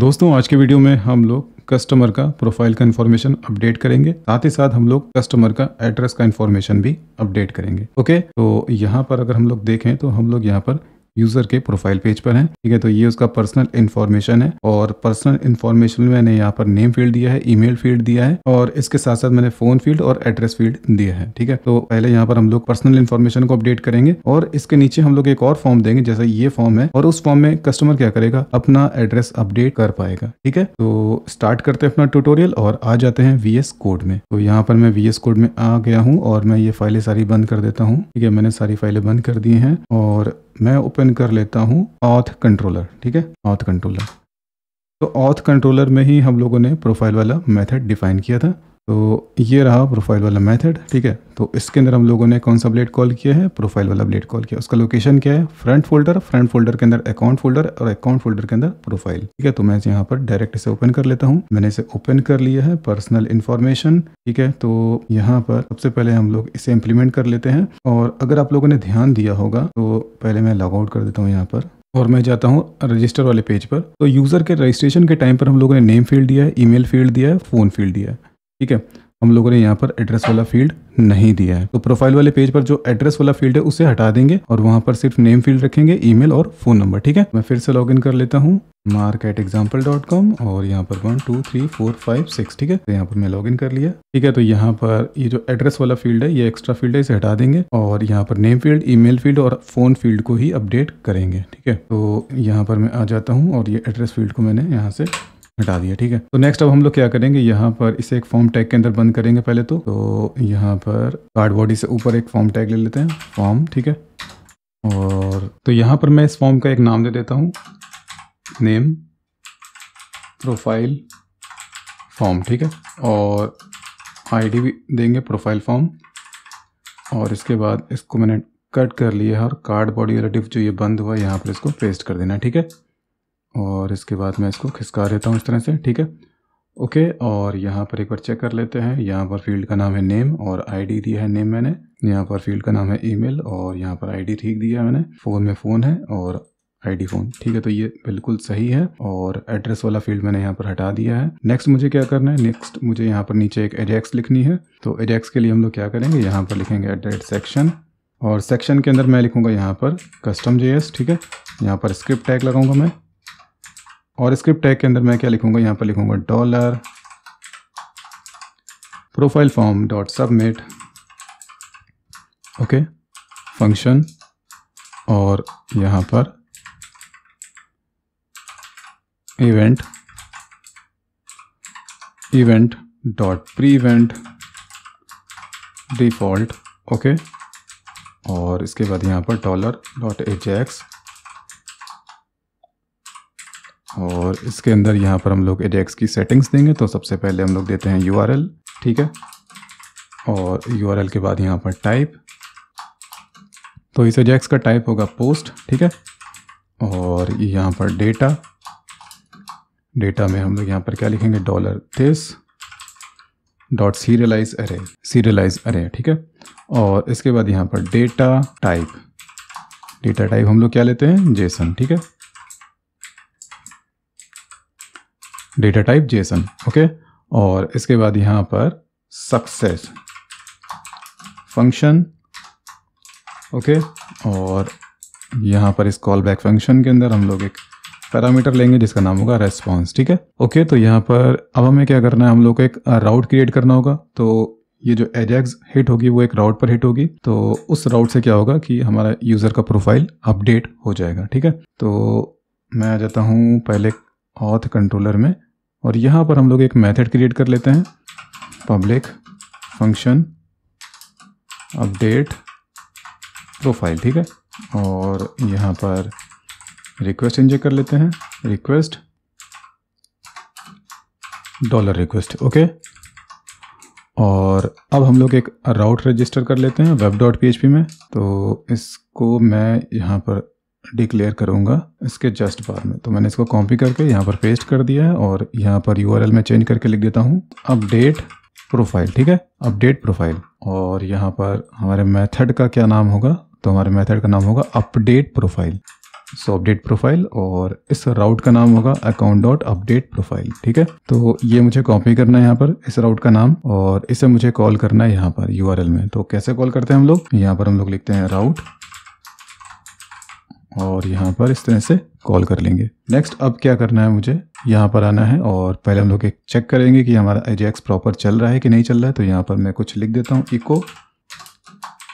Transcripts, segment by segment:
दोस्तों आज के वीडियो में हम लोग कस्टमर का प्रोफाइल का इन्फॉर्मेशन अपडेट करेंगे साथ ही साथ हम लोग कस्टमर का एड्रेस का इन्फॉर्मेशन भी अपडेट करेंगे ओके तो यहाँ पर अगर हम लोग देखें तो हम लोग यहाँ पर यूजर के प्रोफाइल पेज पर है ठीक है तो ये उसका पर्सनल इन्फॉर्मेशन है और पर्सनल इन्फॉर्मेशन में मैंने यहाँ पर नेम फील्ड दिया है ईमेल फील्ड दिया है और इसके साथ साथ मैंने फोन फील्ड और एड्रेस फील्ड दिया है ठीक है तो पहले यहाँ पर हम लोग पर्सनल इन्फॉर्मेशन को अपडेट करेंगे और इसके नीचे हम लोग एक और फॉर्म देंगे जैसा ये फॉर्म है और उस फॉर्म में कस्टमर क्या करेगा अपना एड्रेस अपडेट कर पाएगा ठीक है तो स्टार्ट करते हैं अपना ट्यूटोरियल और आ जाते हैं वी कोड में तो यहाँ पर मैं वी कोड में आ गया हूँ और मैं ये फाइलें सारी बंद कर देता हूँ ठीक है मैंने सारी फाइलें बंद कर दी हैं और मैं ओपन कर लेता हूँ ऑथ कंट्रोलर ठीक है ऑथ कंट्रोलर तो ऑथ कंट्रोलर में ही हम लोगों ने प्रोफाइल वाला मेथड डिफाइन किया था तो ये रहा प्रोफाइल वाला मेथड ठीक है तो इसके अंदर हम लोगों ने कौन सा ब्लेड कॉल किया है प्रोफाइल वाला ब्लेड कॉल किया उसका लोकेशन क्या है फ्रंट फोल्डर फ्रंट फोल्डर के अंदर अकाउंट फोल्डर और अकाउंट फोल्डर के अंदर प्रोफाइल ठीक है तो मैं यहाँ पर डायरेक्ट इसे ओपन कर लेता हूँ मैंने इसे ओपन कर लिया है पर्सनल इन्फॉर्मेशन ठीक है तो यहाँ पर सबसे पहले हम लोग इसे इम्प्लीमेंट कर लेते हैं और अगर आप लोगों ने ध्यान दिया होगा तो पहले मैं लॉगआउट कर देता हूँ यहाँ पर और मैं जाता हूँ रजिस्टर वाले पेज पर तो यूज़र के रजिस्ट्रेशन के टाइम पर हम लोगों ने नेम फील्ड दिया है ईमेल फील्ड दिया है फ़ोन फील्ड दिया है ठीक है हम लोगों ने यहाँ पर एड्रेस वाला फील्ड नहीं दिया है तो प्रोफाइल वाले पेज पर जो एड्रेस वाला फील्ड है उसे हटा देंगे और वहां पर सिर्फ नेम फील्ड रखेंगे ईमेल और फोन नंबर ठीक है मैं फिर से लॉगिन कर लेता हूँ Mark at example dot com और यहाँ पर one two three four five six ठीक है तो यहाँ पर मैं लॉगिन कर लिया ठीक है तो यहाँ पर ये जो एड्रेस वाला फील्ड है ये एक्स्ट्रा फील्ड है इसे हटा देंगे और यहाँ पर नेम फील्ड ईमेल फील्ड और फोन फील्ड को ही अपडेट करेंगे ठीक है तो यहाँ पर मैं आ जाता हूँ और ये एड्रेस फील्ड को मैंने यहाँ से हटा दिया ठीक है तो नेक्स्ट अब हम लोग क्या करेंगे यहाँ पर इसे एक फॉर्म टैग के अंदर बंद करेंगे पहले तो, तो यहाँ पर कार्ड बॉडी से ऊपर एक फॉर्म टैग ले लेते हैं फॉर्म ठीक है और तो यहाँ पर मैं इस फॉर्म का एक नाम दे देता हूँ नेम प्रोफाइल फॉर्म ठीक है और आईडी भी देंगे प्रोफाइल फॉर्म और इसके बाद इसको मैंने कट कर लिया है और कार्ड बॉडी रिलेटिव जो ये बंद हुआ है यहाँ पर इसको पेस्ट कर देना ठीक है और इसके बाद मैं इसको खिसका देता हूँ इस तरह से ठीक है ओके और यहाँ पर एक बार चेक कर लेते हैं यहाँ पर फील्ड का नाम है नेम और आईडी दिया है नेम मैंने यहाँ पर फील्ड का नाम है ईमेल और यहाँ पर आईडी ठीक दिया है मैंने फ़ोन में फ़ोन है और आईडी फोन ठीक है तो ये बिल्कुल सही है और एड्रेस वाला फील्ड मैंने यहाँ पर हटा दिया है नेक्स्ट मुझे क्या करना है नेक्स्ट मुझे यहाँ पर नीचे एक एडेक्स लिखनी है तो एडेक्स के लिए हम लोग क्या करेंगे यहाँ पर लिखेंगे एट सेक्शन और सेक्शन के अंदर मैं लिखूँगा यहाँ पर कस्टम जे ठीक है यहाँ पर स्क्रिप्ट टैग लगाऊंगा मैं और स्क्रिप्ट टैग के अंदर मैं क्या लिखूंगा यहाँ पर लिखूंगा dollar profile form dot submit okay function और यहाँ पर event event dot prevent default okay और इसके बाद यहाँ पर डॉलर डॉट एच एक्स और इसके अंदर यहाँ पर हम लोग एडेक्स की सेटिंग्स देंगे तो सबसे पहले हम लोग देते हैं यू ठीक है और यू के बाद यहाँ पर टाइप तो इस एडेक्स का टाइप होगा पोस्ट ठीक है और यहाँ पर डेटा डेटा में हम लोग यहाँ पर क्या लिखेंगे डॉलर तेस डॉट सीरियलाइज अरे सीरियलाइज अरे ठीक है और इसके बाद यहाँ पर डेटा टाइप डेटा टाइप हम लोग क्या लेते हैं जेसन ठीक है डेटा टाइप जेसन ओके और इसके बाद यहां पर सक्सेस फंक्शन ओके और यहां पर इस कॉल बैक फंक्शन के अंदर हम लोग एक पैरामीटर लेंगे जिसका नाम होगा रेस्पॉन्स ठीक है ओके तो यहाँ पर अब हमें क्या करना है हम लोग को एक राउट क्रिएट करना होगा तो ये जो एजेक्स हिट होगी वो एक राउट पर हिट होगी तो उस राउट से क्या होगा कि हमारा यूज़र का प्रोफाइल अपडेट हो जाएगा ठीक है तो मैं आ जाता हूँ पहले ऑथ कंट्रोलर में और यहाँ पर हम लोग एक मेथड क्रिएट कर लेते हैं पब्लिक फंक्शन अपडेट प्रोफाइल ठीक है और यहाँ पर रिक्वेस्ट इंजेक्ट कर लेते हैं रिक्वेस्ट डॉलर रिक्वेस्ट ओके और अब हम लोग एक राउट रजिस्टर कर लेते हैं वेब डॉट पी में तो इसको मैं यहाँ पर डिक्लेयर करूँगा इसके जस्ट बार में तो मैंने इसको कॉपी करके यहाँ पर पेस्ट कर दिया है और यहाँ पर यू में चेंज करके लिख देता हूँ अपडेट प्रोफाइल ठीक है अपडेट प्रोफाइल और यहाँ पर हमारे मेथड का क्या नाम होगा तो हमारे मेथड का नाम होगा update profile so update profile और इस राउट का नाम होगा अकाउंट डॉट अपडेट प्रोफाइल ठीक है तो ये मुझे कॉपी करना है यहाँ पर इस राउट का नाम और इसे मुझे कॉल करना है यहाँ पर यू में तो कैसे कॉल करते हैं हम लोग यहाँ पर हम लोग लिखते हैं राउट और यहाँ पर इस तरह से कॉल कर लेंगे नेक्स्ट अब क्या करना है मुझे यहाँ पर आना है और पहले हम लोग एक चेक करेंगे कि हमारा एजेक्स प्रॉपर चल रहा है कि नहीं चल रहा है तो यहाँ पर मैं कुछ लिख देता हूँ इको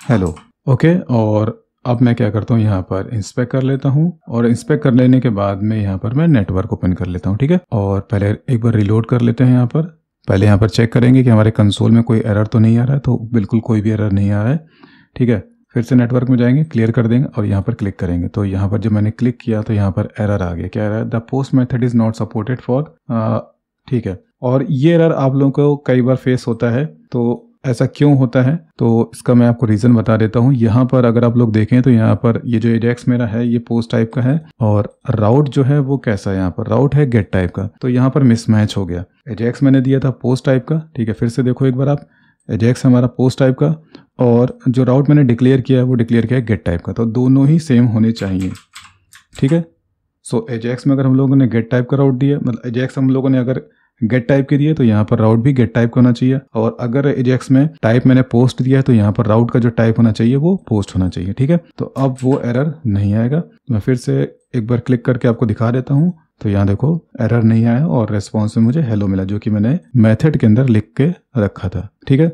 हेलो ओके और अब मैं क्या करता हूँ यहाँ पर इंस्पेक्ट कर लेता हूँ और इंस्पेक्ट कर लेने के बाद में यहाँ पर मैं नेटवर्क ओपन कर लेता हूँ ठीक है और पहले एक बार रिलोड कर लेते हैं यहाँ पर पहले यहाँ पर चेक करेंगे कि हमारे कंसोल में कोई एरर तो नहीं आ रहा है तो बिल्कुल कोई भी एरर नहीं आ रहा है ठीक है फिर से नेटवर्क में जाएंगे क्लियर कर देंगे और यहाँ पर क्लिक करेंगे तो यहाँ पर जब मैंने क्लिक किया तो यहाँ पर एरर आ गया क्या error the post method is not supported for ठीक है और ये एरर आप लोगों को कई बार फेस होता है तो ऐसा क्यों होता है तो इसका मैं आपको रीज़न बता देता हूँ यहाँ पर अगर आप लोग देखें तो यहाँ पर ये जो एडेक्स मेरा है ये पोस्ट टाइप का है और राउट जो है वो कैसा है यहाँ पर राउट है गेट टाइप का तो यहाँ पर मिसमैच हो गया एडेक्स मैंने दिया था पोस्ट टाइप का ठीक है फिर से देखो एक बार आप एजेक्स हमारा पोस्ट टाइप का और जो राउट मैंने डिक्लेयर किया है वो डिक्लेयर किया है गेट टाइप का तो दोनों ही सेम होने चाहिए ठीक है सो एजेक्स में अगर हम लोगों ने गेट टाइप का राउट दिया मतलब एजेक्स हम लोगों ने अगर गेट टाइप के दिए तो यहाँ पर राउट भी गेट टाइप का होना चाहिए और अगर एजेक्स में टाइप मैंने पोस्ट दिया है तो यहाँ पर राउट का जो टाइप होना चाहिए वो पोस्ट होना चाहिए ठीक है तो अब वो एरर नहीं आएगा मैं फिर से एक बार क्लिक करके आपको दिखा देता हूँ तो यहाँ देखो एरर नहीं आया और रेस्पॉन्स में मुझे हेलो मिला जो कि मैंने मैथड के अंदर लिख के रखा था ठीक है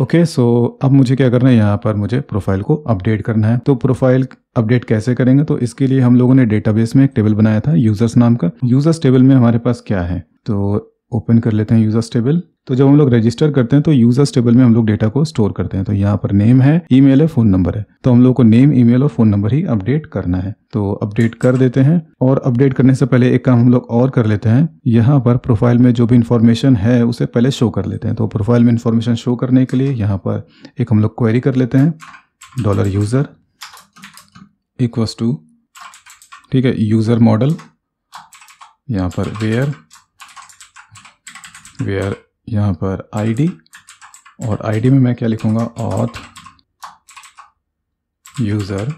ओके okay, सो so अब मुझे क्या करना है यहाँ पर मुझे प्रोफाइल को अपडेट करना है तो प्रोफाइल अपडेट कैसे करेंगे तो इसके लिए हम लोगों ने डेटाबेस में एक टेबल बनाया था यूजर्स नाम का यूजर्स टेबल में हमारे पास क्या है तो ओपन कर लेते हैं यूजर्स टेबल तो जब हम लोग रजिस्टर करते हैं तो यूजर्स टेबल में हम लोग डेटा को स्टोर करते हैं तो यहाँ पर नेम है ईमेल है फोन नंबर है तो हम लोग को नेम ईमेल और फोन नंबर ही अपडेट करना है तो अपडेट कर देते हैं और अपडेट करने से पहले एक काम हम लोग और कर लेते हैं यहाँ पर प्रोफाइल में जो भी इन्फॉर्मेशन है उसे पहले शो कर लेते हैं तो प्रोफाइल में इन्फॉर्मेशन शो करने के लिए यहाँ पर एक हम लोग क्वेरी कर लेते हैं डॉलर यूज़र इक्वस टू ठीक है यूज़र मॉडल यहाँ पर वेयर वेयर यहाँ पर आईडी और आईडी में मैं क्या लिखूँगा ऑथ यूज़र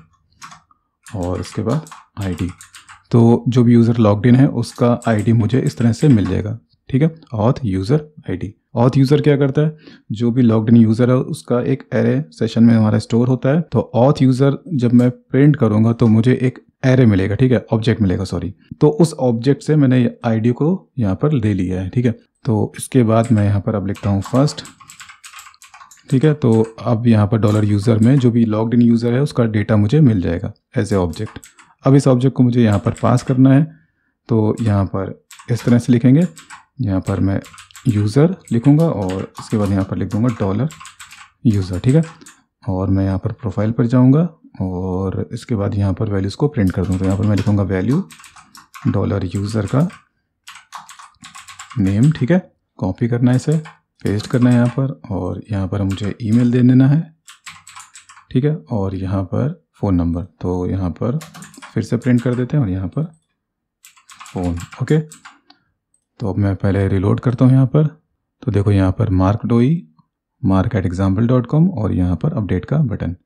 और उसके बाद आईडी तो जो भी यूज़र लॉग इन है उसका आईडी मुझे इस तरह से मिल जाएगा ठीक है auth user ID auth user क्या करता है जो भी लॉग इन यूज़र है उसका एक एरे सेशन में हमारा स्टोर होता है तो ऑथ यूज़र जब मैं प्रिंट करूँगा तो मुझे एक एरे मिलेगा ठीक है ऑब्जेक्ट मिलेगा सॉरी तो उस ऑब्जेक्ट से मैंने आईडी को यहाँ पर ले लिया है ठीक है तो इसके बाद मैं यहाँ पर अब लिखता हूँ फर्स्ट ठीक है तो अब यहाँ पर डॉलर यूज़र में जो भी लॉग इन यूज़र है उसका डेटा मुझे मिल जाएगा एज ए ऑब्जेक्ट अब इस ऑब्जेक्ट को मुझे यहाँ पर पास करना है तो यहाँ पर इस तरह से लिखेंगे यहाँ पर मैं यूज़र लिखूँगा और इसके बाद यहाँ पर लिख दूँगा डॉलर यूज़र ठीक है और मैं यहाँ पर प्रोफाइल पर जाऊँगा और इसके बाद यहाँ पर वैल्यूज़ को प्रिंट कर दूँगा तो यहाँ पर मैं लिखूँगा वैल्यू डॉलर यूज़र का नेम ठीक है कॉपी करना है इसे पेस्ट करना है यहाँ पर और यहाँ पर मुझे ईमेल दे देना है ठीक है और यहाँ पर फ़ोन नंबर तो यहाँ पर फिर से प्रिंट कर देते हैं और यहाँ पर फ़ोन ओके तो अब मैं पहले रिलोड करता हूँ यहाँ पर तो देखो यहाँ पर Mark Doe Mark at example dot com और यहाँ पर अपडेट का बटन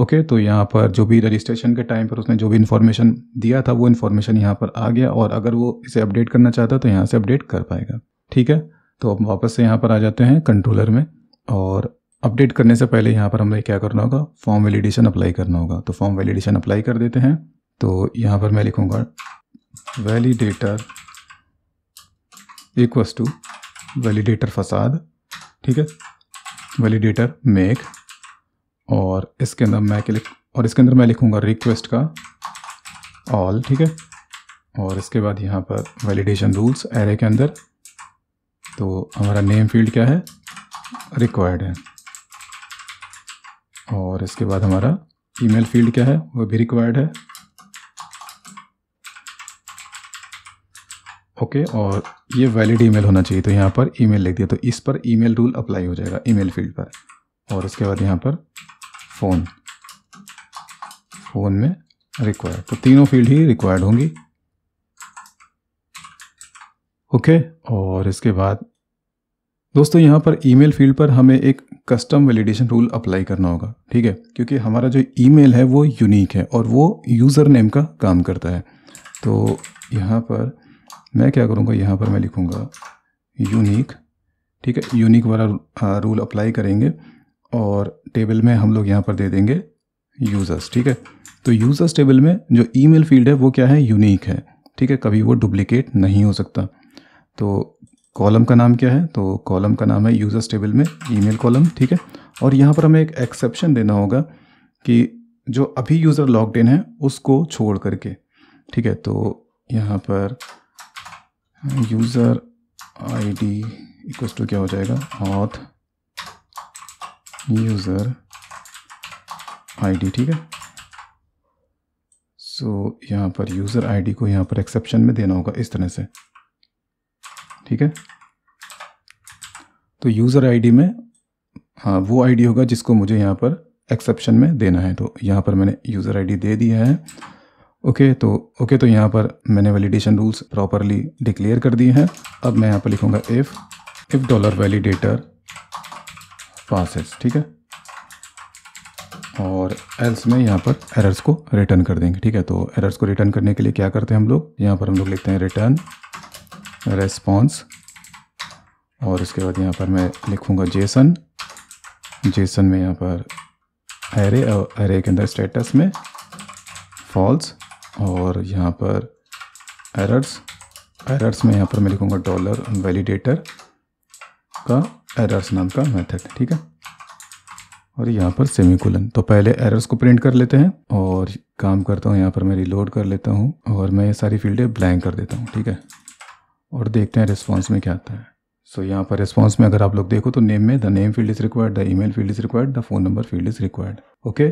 ओके तो यहाँ पर जो भी रजिस्ट्रेशन के टाइम पर उसने जो भी इन्फॉर्मेशन दिया था वो इन्फॉर्मेशन यहाँ पर आ गया और अगर वो इसे अपडेट करना चाहता है तो यहाँ से अपडेट कर पाएगा ठीक है तो अब वापस से यहाँ पर आ जाते हैं कंट्रोलर में और अपडेट करने से पहले यहाँ पर हमें क्या करना होगा फॉर्म वैलिडेशन अप्लाई करना होगा तो फॉर्म वैलिडेशन अप्लाई कर देते हैं तो यहाँ पर मैं लिखूँगा वैलिडेटर इक्वस टू वैलिडेटर फसाद ठीक है वैलिडेटर मेक और इसके अंदर मैं क्लिक और इसके अंदर मैं लिखूँगा रिक्वेस्ट का ऑल ठीक है और इसके बाद यहाँ पर वैलिडेशन रूल्स एरे के अंदर तो हमारा नेम फील्ड क्या है रिक्वायर्ड है और इसके बाद हमारा ईमेल फील्ड क्या है वो भी रिक्वायर्ड है ओके okay, और ये वैलिड ईमेल होना चाहिए तो यहाँ पर ईमेल लिख दिया तो इस पर ईमेल रूल अप्लाई हो जाएगा ईमेल फील्ड पर और उसके बाद यहाँ पर फ़ोन फ़ोन में रिक्वायर्ड तो तीनों फील्ड ही रिक्वायर्ड होंगी ओके और इसके बाद दोस्तों यहाँ पर ईमेल फील्ड पर हमें एक कस्टम वैलिडेशन रूल अप्लाई करना होगा ठीक है क्योंकि हमारा जो ईमेल है वो यूनिक है और वो यूज़र नेम का काम करता है तो यहाँ पर मैं क्या करूँगा यहाँ पर मैं लिखूँगा यूनिक ठीक है यूनिक वाला रूल हाँ, अप्लाई करेंगे और टेबल में हम लोग यहाँ पर दे देंगे यूज़र्स ठीक है तो यूज़र्स टेबल में जो ईमेल फील्ड है वो क्या है यूनिक है ठीक है कभी वो डुप्लीकेट नहीं हो सकता तो कॉलम का नाम क्या है तो कॉलम का नाम है यूज़र्स टेबल में ईमेल कॉलम ठीक है और यहाँ पर हमें एक एक्सेप्शन देना होगा कि जो अभी यूज़र लॉकड इन है उसको छोड़ करके ठीक है तो यहाँ पर यूज़र डी इक्व टू क्या हो जाएगा ऑथ यूज़र आईडी ठीक है सो so, यहाँ पर यूज़र आईडी को यहाँ पर एक्सेप्शन में देना होगा इस तरह से ठीक है तो यूज़र आईडी में हाँ वो आईडी होगा जिसको मुझे यहाँ पर एक्सेप्शन में देना है तो यहाँ पर मैंने यूज़र आईडी दे दिया है ओके तो ओके तो यहाँ पर मैंने वैलिडेशन रूल्स प्रॉपरली डिक्लेयर कर दिए हैं अब मैं यहाँ पर लिखूँगा if if dollar validator passes ठीक है और एल्स में यहाँ पर एरर्स को रिटर्न कर देंगे ठीक है तो एरर्स को रिटर्न करने के लिए क्या करते हैं हम लोग यहाँ पर हम लोग लिखते हैं रिटर्न रेस्पॉन्स और उसके बाद यहाँ पर मैं लिखूँगा जेसन जेसन में यहाँ पर एरे और एरे के अंदर स्टेटस में फॉल्स और यहाँ पर एरर्स एरर्स में यहाँ पर मैं लिखूँगा डॉलर वैलिडेटर का एरर्स नाम का मेथड ठीक है और यहाँ पर सेमीकोलन तो पहले एरर्स को प्रिंट कर लेते हैं और काम करता हूँ यहाँ पर मैं रिलोड कर लेता हूँ और मैं ये सारी फील्डें ब्लैंक कर देता हूँ ठीक है और देखते हैं रिस्पॉन्स में क्या आता है सो so, यहाँ पर रिस्पॉन्स में अगर आप लोग देखो तो नेम में the name field is required the email field is required the phone number field is required okay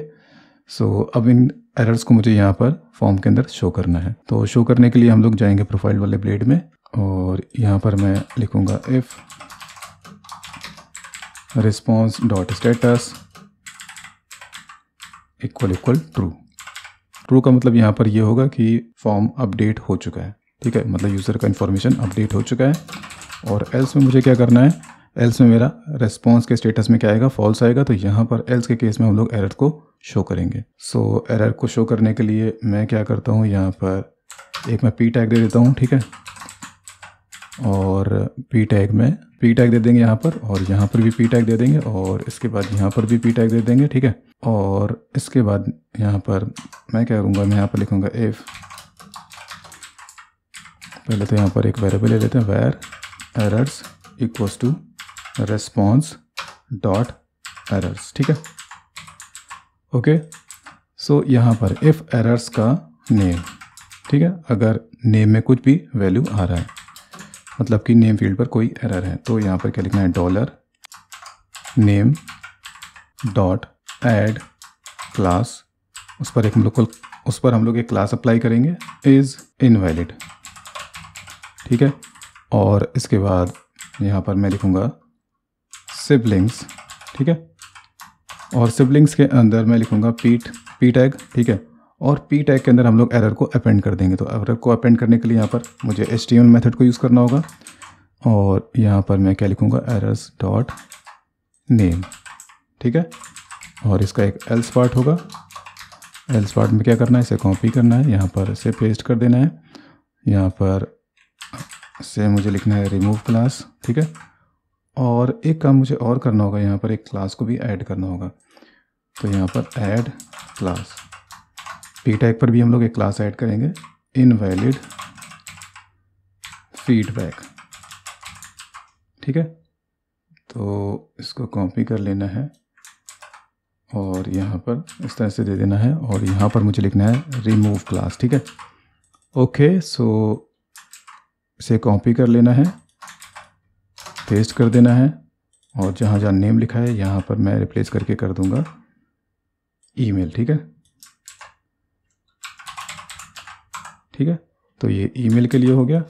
so अब इन एरर्स को मुझे यहाँ पर फॉर्म के अंदर शो करना है तो शो करने के लिए हम लोग जाएंगे प्रोफाइल वाले ब्लेड में और यहाँ पर मैं लिखूँगा if response dot status equal equal true true का मतलब यहाँ पर यह होगा कि फॉर्म अपडेट हो चुका है ठीक है मतलब यूज़र का इन्फॉर्मेशन अपडेट हो चुका है और एल्स में मुझे क्या करना है एल्स में मेरा रिस्पॉन्स के स्टेटस में क्या आएगा फॉल्स आएगा तो यहाँ पर एल्स के केस में हम लोग एरर को शो करेंगे सो so, एरर को शो करने के लिए मैं क्या करता हूँ यहाँ पर एक मैं पी टैग दे देता हूँ ठीक है और पी टैग में पी टैग दे देंगे यहाँ पर और यहाँ पर भी पी टैग दे देंगे और इसके बाद यहाँ पर भी पी टैग दे देंगे ठीक है और इसके बाद यहाँ पर मैं क्या करूँगा मैं यहाँ पर लिखूँगा एफ पहले तो यहाँ पर एक वेरेबल ले लेते हैं var errors equals to response dot errors ठीक है ओके सो यहाँ पर इफ़ एरर्स का नेम ठीक है अगर नेम में कुछ भी वैल्यू आ रहा है मतलब कि नेम फील्ड पर कोई एरर है तो यहाँ पर क्या लिखना है dollar name dot add class उस पर एक हम लोग को उस पर हम लोग एक क्लास अप्लाई करेंगे इज़ इनवैलिड ठीक है और इसके बाद यहाँ पर मैं लिखूँगा सिबलिंग्स ठीक है और सिबलिंग्स के अंदर मैं लिखूँगा पीट पीट एग ठीक है और पी टैग के अंदर हम लोग एरर को अपेंड कर देंगे तो एरर को अपेंड करने के लिए यहाँ पर मुझे एम मेथड को यूज़ करना होगा और यहाँ पर मैं क्या लिखूँगा एरर्स डॉट नेम ठीक है और इसका एक एल्स पार्ट होगा एल्स पार्ट में क्या करना है इसे कॉपी करना है यहाँ पर इसे पेस्ट कर देना है यहाँ पर से मुझे लिखना है रिमूव क्लास ठीक है और एक काम मुझे और करना होगा यहाँ पर एक क्लास को भी ऐड करना होगा तो यहाँ पर ऐड क्लास पी टैग पर भी हम लोग एक क्लास ऐड करेंगे इनवैलिड फीडबैक ठीक है तो इसको कॉपी कर लेना है और यहाँ पर इस तरह से दे देना है और यहाँ पर मुझे लिखना है रिमूव क्लास ठीक है ओके सो इसे कॉपी कर लेना है पेस्ट कर देना है और जहाँ जहाँ नेम लिखा है यहाँ पर मैं रिप्लेस करके कर दूँगा ईमेल ठीक है ठीक है तो ये ईमेल के लिए हो गया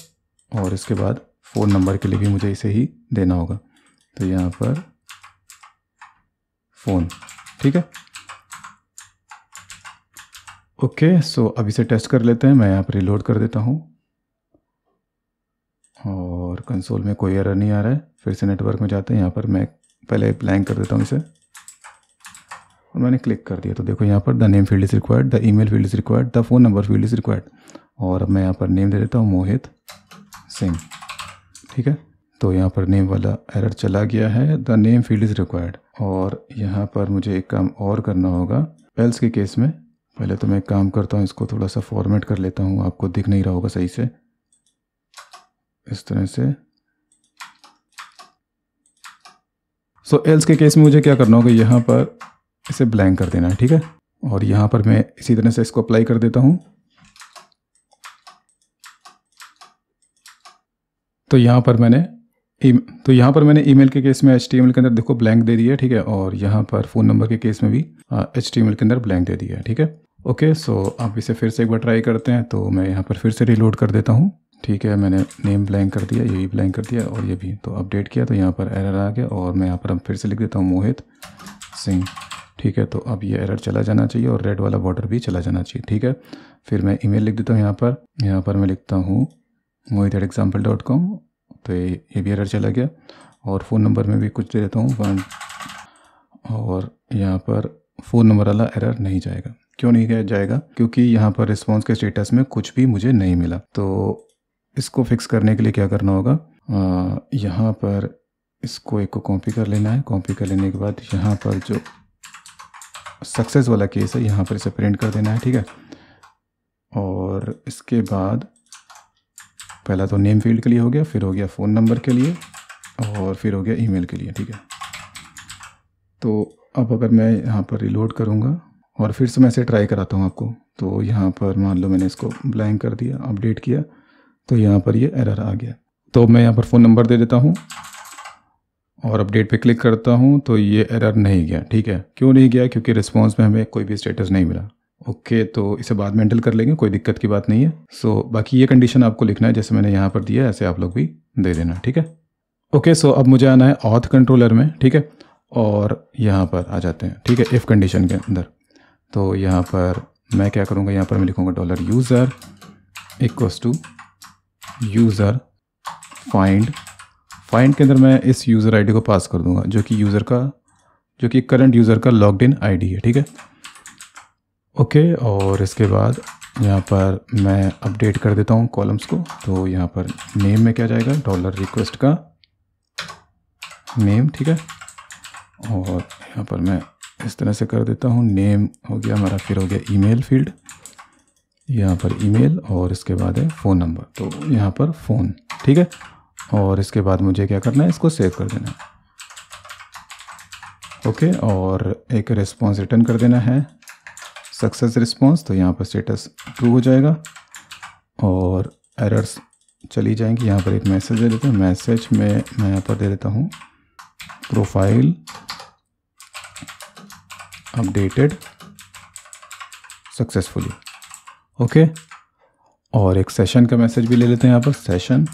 और इसके बाद फ़ोन नंबर के लिए भी मुझे इसे ही देना होगा तो यहाँ पर फ़ोन ठीक है ओके सो अभी इसे टेस्ट कर लेते हैं मैं यहाँ पर रिलोड कर देता हूँ और कंसोल में कोई एरर नहीं आ रहा है फिर से नेटवर्क में जाते हैं यहाँ पर मैं पहले ब्लैंक कर देता हूँ इसे और मैंने क्लिक कर दिया तो देखो यहाँ पर the name field is required the email field is required the phone number field is required और मैं यहाँ पर नेम दे देता हूँ मोहित सिंह ठीक है तो यहाँ पर नेम वाला एरर चला गया है the name field is required और यहाँ पर मुझे एक काम और करना होगा एल्स के केस में पहले तो मैं एक काम करता हूँ इसको थोड़ा सा फॉर्मेट कर लेता हूँ आपको दिख नहीं रहा होगा सही से इस तरह से सो so, एल्स के केस में मुझे क्या करना होगा यहाँ पर इसे ब्लैंक कर देना है ठीक है और यहाँ पर मैं इसी तरह से इसको अप्लाई कर देता हूँ तो यहाँ पर मैंने e- तो यहाँ पर मैंने ईमेल के केस में एच के अंदर देखो ब्लैंक दे दिया है ठीक है और यहाँ पर फ़ोन नंबर के केस में भी एच के अंदर ब्लैंक दे दिया है ठीक है ओके सो आप इसे फिर से एक बार ट्राई करते हैं तो मैं यहाँ पर फिर से रिलोड कर देता हूँ ठीक है मैंने नेम ब्लैंक कर दिया ये भी ब्लैंक कर दिया और ये भी तो अपडेट किया तो यहाँ पर एरर आ गया और मैं यहाँ पर फिर से लिख देता हूँ मोहित सिंह ठीक है तो अब ये एरर चला जाना चाहिए और रेड वाला बॉर्डर भी चला जाना चाहिए ठीक है फिर मैं ईमेल लिख देता हूँ यहाँ पर यहाँ पर मैं लिखता हूँ Mohit at example dot com तो ये ये भी एरर चला गया और फ़ोन नंबर में भी कुछ दे देता हूँ वन और यहाँ पर फ़ोन नंबर वाला एरर नहीं जाएगा क्यों नहीं जाएगा क्योंकि यहाँ पर रिस्पॉन्स के स्टेटस में कुछ भी मुझे नहीं मिला तो इसको फिक्स करने के लिए क्या करना होगा यहाँ पर इसको एक को कॉपी कर लेना है कॉपी कर लेने के बाद यहाँ पर जो सक्सेस वाला केस है यहाँ पर इसे प्रिंट कर देना है ठीक है और इसके बाद पहला तो नेम फील्ड के लिए हो गया फिर हो गया फ़ोन नंबर के लिए और फिर हो गया ईमेल के लिए ठीक है तो अब अगर मैं यहाँ पर रिलोड करूँगा और फिर से मैं इसे ट्राई कराता हूँ आपको तो यहाँ पर मान लो मैंने इसको ब्लैंक कर दिया अपडेट किया तो यहाँ पर ये एरर आ गया तो मैं यहाँ पर फ़ोन नंबर दे देता हूँ और अपडेट पे क्लिक करता हूँ तो ये एरर नहीं गया ठीक है क्यों नहीं गया क्योंकि रिस्पांस में हमें कोई भी स्टेटस नहीं मिला ओके okay, तो इसे बाद में हैंडल कर लेंगे कोई दिक्कत की बात नहीं है सो so, बाकी ये कंडीशन आपको लिखना है जैसे मैंने यहाँ पर दिया है ऐसे आप लोग भी दे देना ठीक है ओके okay, सो so अब मुझे आना है ऑथ कंट्रोलर में ठीक है और यहाँ पर आ जाते हैं ठीक है इफ़ कंडीशन के अंदर तो यहाँ पर मैं क्या करूँगा यहाँ पर मैं लिखूँगा dollar user equals to user find find के अंदर मैं इस यूज़र आई को पास कर दूँगा जो कि यूज़र का जो कि करंट यूज़र का लॉग इन आई है ठीक है ओके okay, और इसके बाद यहाँ पर मैं अपडेट कर देता हूँ कॉलम्स को तो यहाँ पर नेम में क्या जाएगा डॉलर रिक्वेस्ट का नेम ठीक है और यहाँ पर मैं इस तरह से कर देता हूँ नेम हो गया हमारा फिर हो गया ईमेल फील्ड यहाँ पर ईमेल और इसके बाद है फ़ोन नंबर तो यहाँ पर फ़ोन ठीक है और इसके बाद मुझे क्या करना है इसको सेव कर देना है ओके और एक रिस्पॉन्स रिटर्न कर देना है सक्सेस रिस्पॉन्स तो यहाँ पर स्टेटस ट्रू हो जाएगा और एरर्स चली जाएंगी यहाँ पर एक मैसेज दे देते हैं मैसेज में मैं यहाँ पर दे देता हूँ प्रोफाइल अपडेटेड सक्सेसफुली ओके और एक सेशन का मैसेज भी ले लेते हैं यहाँ पर सेशन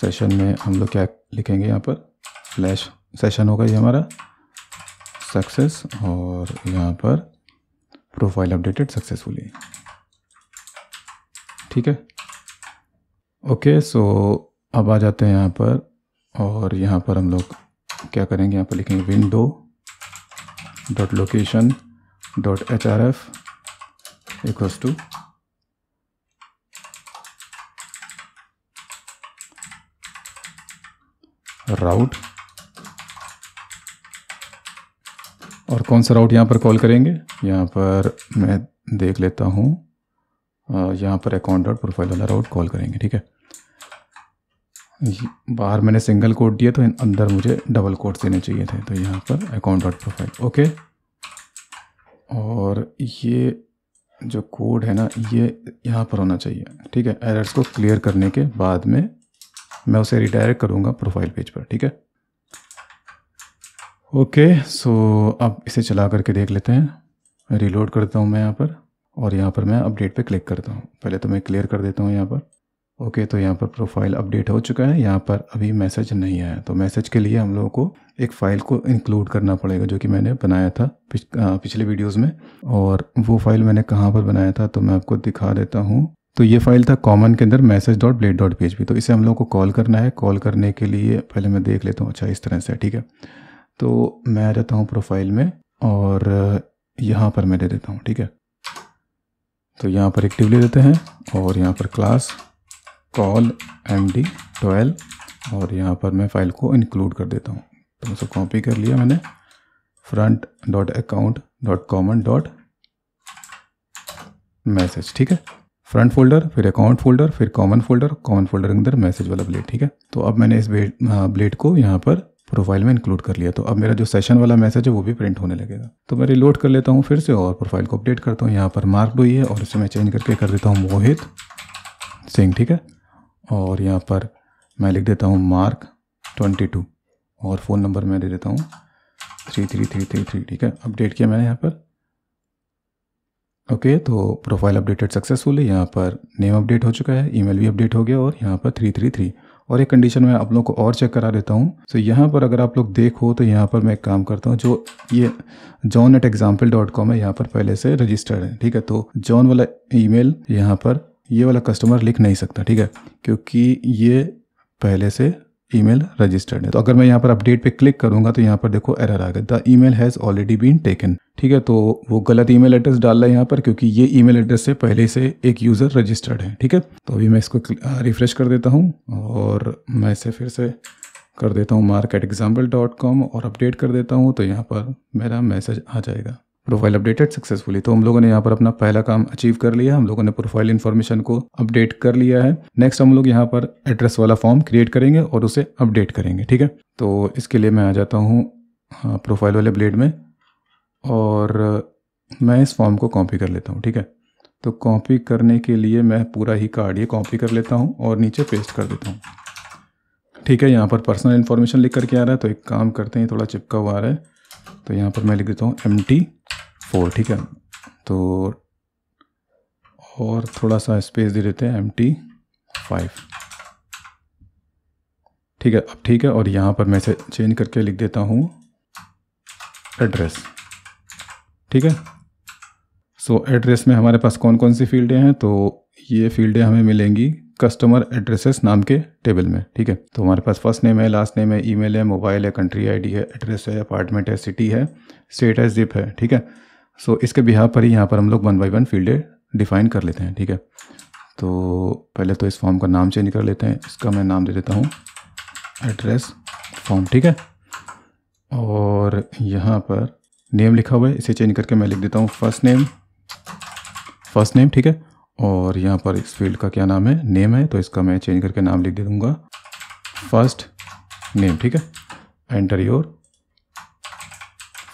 सेशन में हम लोग क्या लिखेंगे यहाँ पर फ्लैश सेशन होगा ये हमारा सक्सेस और यहाँ पर प्रोफाइल अपडेटेड सक्सेसफुली ठीक है ओके सो अब आ जाते हैं यहाँ पर और यहाँ पर हम लोग क्या करेंगे यहाँ पर लिखेंगे window dot location dot H R F equals to route और कौन सा राउट यहाँ पर कॉल करेंगे यहाँ पर मैं देख लेता हूँ यहाँ पर अकाउंट डॉट प्रोफाइल वाला राउट कॉल करेंगे ठीक है बाहर मैंने सिंगल कोड दिया तो अंदर मुझे डबल कोड देने चाहिए थे तो यहाँ पर अकाउंट डॉट प्रोफाइल ओके और ये जो कोड है ना ये यहाँ पर होना चाहिए ठीक है एरर्स को क्लियर करने के बाद में मैं उसे रिडायरेक्ट करूँगा प्रोफाइल पेज पर ठीक है ओके सो अब इसे चला करके देख लेते हैं रिलोड करता हूँ मैं यहाँ पर और यहाँ पर मैं अपडेट पे क्लिक करता हूँ पहले तो मैं क्लियर कर देता हूँ यहाँ पर ओके तो यहाँ पर प्रोफाइल अपडेट हो चुका है यहाँ पर अभी मैसेज नहीं आया तो मैसेज के लिए हम लोगों को एक फ़ाइल को इंक्लूड करना पड़ेगा जो कि मैंने बनाया था पिछ, आ, पिछले वीडियोस में और वो फाइल मैंने कहाँ पर बनाया था तो मैं आपको दिखा देता हूँ तो ये फाइल था कॉमन के अंदर message dot blade dot P तो इसे हम लोग को कॉल करना है कॉल करने के लिए पहले मैं देख लेता हूँ अच्छा इस तरह से ठीक है तो मैं रहता हूँ प्रोफाइल में और यहाँ पर मैं दे देता हूँ ठीक है तो यहाँ पर एक्टिव ले देते हैं और यहाँ पर class col M D twelve और यहाँ पर मैं फाइल को इंक्लूड कर देता हूँ तो सब कॉपी कर लिया मैंने front dot account dot common dot message ठीक है फ्रंट फोल्डर फिर अकाउंट फोल्डर फिर कॉमन फोल्डर कॉमन फोल्डर के अंदर मैसेज वाला ब्लेड ठीक है तो अब मैंने इस ब्लेड को यहाँ पर प्रोफाइल में इंक्लूड कर लिया तो अब मेरा जो सेशन वाला मैसेज है वो भी प्रिंट होने लगेगा तो मैं रिलोड कर लेता हूँ फिर से और प्रोफाइल को अपडेट करता हूँ यहाँ पर मार्क हुई है और इसे मैं चेंज करके कर देता हूँ मोहित सिंह ठीक है और यहाँ पर मैं लिख देता हूँ मार्क ट्वेंटी टू और फ़ोन नंबर मैं दे देता हूँ three three three three three ठीक है अपडेट किया मैंने यहाँ पर ओके तो प्रोफाइल अपडेटेड सक्सेसफुल है यहाँ पर नेम अपडेट हो चुका है ईमेल भी अपडेट हो गया और यहाँ पर थ्री थ्री थ्री और ये कंडीशन मैं आप लोगों को और चेक करा देता हूँ तो यहाँ पर अगर आप लोग देखो तो यहाँ पर मैं एक काम करता हूँ जो ये John at example dot com है यहाँ पर पहले से रजिस्टर्ड है ठीक है तो जॉन वाला ईमेल यहाँ पर ये वाला कस्टमर लिख नहीं सकता ठीक है क्योंकि ये पहले से ईमेल रजिस्टर्ड है तो अगर मैं यहाँ पर अपडेट पे क्लिक करूँगा तो यहाँ पर देखो एरर आ गया the email has already been taken ठीक है तो वो गलत ईमेल एड्रेस डाल रहा है यहाँ पर क्योंकि ये ईमेल एड्रेस से पहले से एक यूज़र रजिस्टर्ड है ठीक है तो अभी मैं इसको रिफ्रेश कर देता हूँ और मैं इसे फिर से कर देता हूँ मार्केट एग्जाम्पल डॉट कॉम और अपडेट कर देता हूँ तो यहाँ पर मेरा मैसेज आ जाएगा प्रोफाइल अपडेटेड सक्सेसफुली तो हम लोगों ने यहाँ पर अपना पहला काम अचीव कर लिया हम लोगों ने प्रोफाइल इन्फॉर्मेशन को अपडेट कर लिया है नेक्स्ट हम लोग यहाँ पर एड्रेस वाला फॉर्म क्रिएट करेंगे और उसे अपडेट करेंगे ठीक है तो इसके लिए मैं आ जाता हूँ प्रोफाइल हाँ, वाले ब्लेड में और मैं इस फॉर्म को कॉपी कर लेता हूँ ठीक है तो कॉपी करने के लिए मैं पूरा ही कार्ड ये कॉपी कर लेता हूँ और नीचे पेस्ट कर देता हूँ ठीक है यहाँ पर पर्सनल इन्फॉर्मेशन लिख करके आ रहा है तो एक काम करते हैं थोड़ा चिपका हुआ आ रहा है तो यहाँ पर मैं लिख देता हूँ एम टी फोर ठीक है तो और थोड़ा सा स्पेस दे देते हैं एम टी फाइव ठीक है अब ठीक है और यहाँ पर मैं इसे चेंज करके लिख देता हूँ एड्रेस ठीक है सो एड्रेस में हमारे पास कौन कौन सी फील्डें हैं तो ये फील्डें हमें मिलेंगी कस्टमर एड्रेसेस नाम के टेबल में ठीक है तो हमारे पास फर्स्ट नेम है लास्ट नेम है ईमेल है मोबाइल है कंट्री आईडी है एड्रेस है अपार्टमेंट है सिटी है स्टेट है जिप है ठीक है सो so, इसके बिहार पर ही यहाँ पर हम लोग one by one field define कर लेते हैं ठीक है तो पहले तो इस फॉर्म का नाम चेंज कर लेते हैं इसका मैं नाम दे देता हूँ एड्रेस फॉर्म ठीक है और यहाँ पर नेम लिखा हुआ है इसे चेंज करके मैं लिख देता हूँ फर्स्ट नेम फर्स्ट नेम ठीक है और यहाँ पर इस फील्ड का क्या नाम है नेम है तो इसका मैं चेंज करके नाम लिख दे दूँगा फर्स्ट नेम ठीक है एंटर योर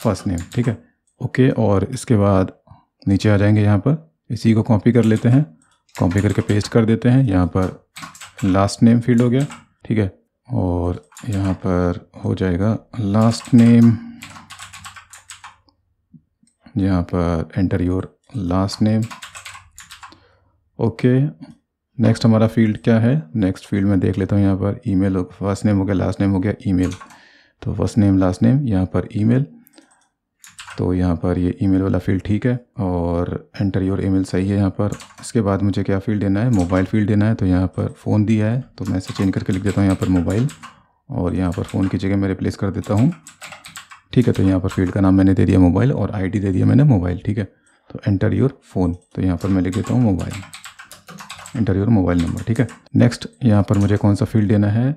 फर्स्ट नेम ठीक है ओके और इसके बाद नीचे आ जाएंगे यहाँ पर इसी को कॉपी कर लेते हैं कॉपी करके पेस्ट कर देते हैं यहाँ पर लास्ट नेम फील्ड हो गया ठीक है और यहाँ पर हो जाएगा लास्ट नेम यहाँ पर enter your last name okay next हमारा फील्ड क्या है नेक्स्ट फील्ड में देख लेता हूँ यहाँ पर ईमेल फर्स्ट नेम हो गया लास्ट नेम हो गया ईमेल तो फर्स्ट नेम लास्ट नेम यहाँ पर ईमेल तो यहाँ पर ये ईमेल वाला फील्ड ठीक है और एंटर योर ईमेल सही है यहाँ पर इसके बाद मुझे क्या फ़ील्ड देना है मोबाइल फील्ड देना है तो यहाँ पर फ़ोन दिया है तो मैं इसे चेंज करके लिख देता हूँ यहाँ पर मोबाइल और यहाँ पर फ़ोन की जगह मैं रिप्लेस कर देता हूँ ठीक है तो यहाँ पर फील्ड का नाम मैंने दे दिया मोबाइल और आई दे दिया मैंने मोबाइल ठीक है तो एंटर योर फ़ोन तो यहाँ पर मैं लिख देता हूँ mobile interview your mobile number ठीक है नेक्स्ट यहाँ पर मुझे कौन सा फील्ड देना है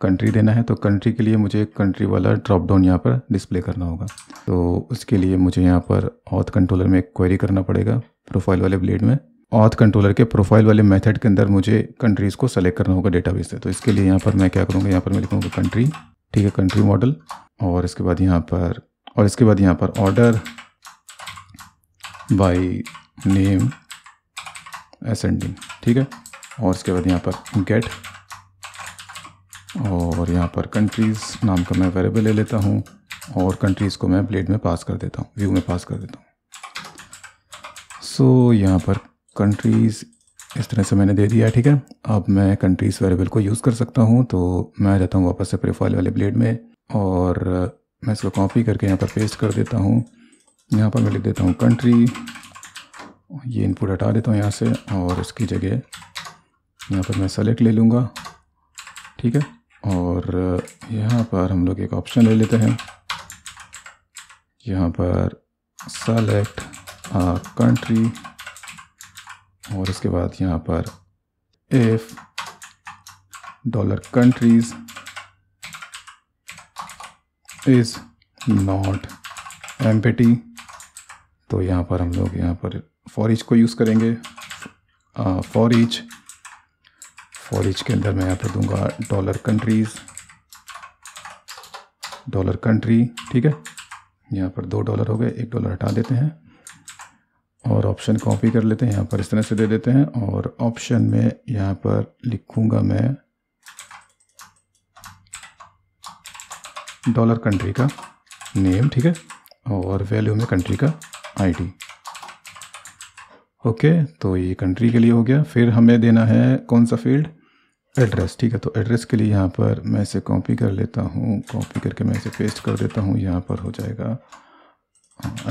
कंट्री देना है तो कंट्री के लिए मुझे कंट्री वाला ड्रॉप डाउन यहाँ पर डिस्प्ले करना होगा तो उसके लिए मुझे यहाँ पर ऑथ कंट्रोलर में क्वेरी करना पड़ेगा प्रोफाइल वाले ब्लेड में ऑथ कंट्रोलर के प्रोफाइल वाले मेथड के अंदर मुझे कंट्रीज़ को सेलेक्ट करना होगा डेटा से तो इसके लिए यहाँ पर मैं क्या करूँगा यहाँ पर मैं लिखूँगा कंट्री ठीक है कंट्री मॉडल और इसके बाद यहाँ पर और इसके बाद यहाँ पर ऑर्डर बाई नेम एसेंडिंग ठीक है और इसके बाद यहाँ पर गेट और यहाँ पर कंट्रीज़ नाम का मैं वेरेबल ले लेता हूँ और कंट्रीज़ को मैं ब्लेड में पास कर देता हूँ व्यू में पास कर देता हूँ सो so, यहाँ पर कंट्रीज़ इस तरह से मैंने दे दिया है ठीक है अब मैं कंट्रीज़ वेरेबल को यूज़ कर सकता हूँ तो मैं आ जाता हूँ वापस से प्रोफाइल वाले ब्लेड में और मैं इसको कॉपी करके यहाँ पर पेस्ट कर देता हूँ यहाँ पर मैं लिख देता हूँ कंट्री ये इनपुट हटा देता हूँ यहाँ से और उसकी जगह यहाँ पर मैं सेलेक्ट ले लूँगा ठीक है और यहाँ पर हम लोग एक ऑप्शन ले लेते हैं यहाँ पर सेलेक्ट कंट्री और इसके बाद यहाँ पर if dollar countries is not एम तो यहाँ पर हम लोग यहाँ पर फॉर ईच को यूज़ करेंगे फॉर ईच फॉर ईच के अंदर मैं यहाँ पर दूंगा डॉलर कंट्रीज़ डॉलर कंट्री ठीक है यहाँ पर दो डॉलर हो गए एक डॉलर हटा देते हैं और ऑप्शन कॉपी कर लेते हैं यहाँ पर इस तरह से दे देते हैं और ऑप्शन में यहाँ पर लिखूँगा मैं डॉलर कंट्री का नेम ठीक है और वैल्यू में कंट्री का आईडी ओके तो ये कंट्री के लिए हो गया फिर हमें देना है कौन सा फील्ड एड्रेस ठीक है तो एड्रेस के लिए यहाँ पर मैं इसे कॉपी कर लेता हूँ कॉपी करके मैं इसे पेस्ट कर देता हूँ यहाँ पर हो जाएगा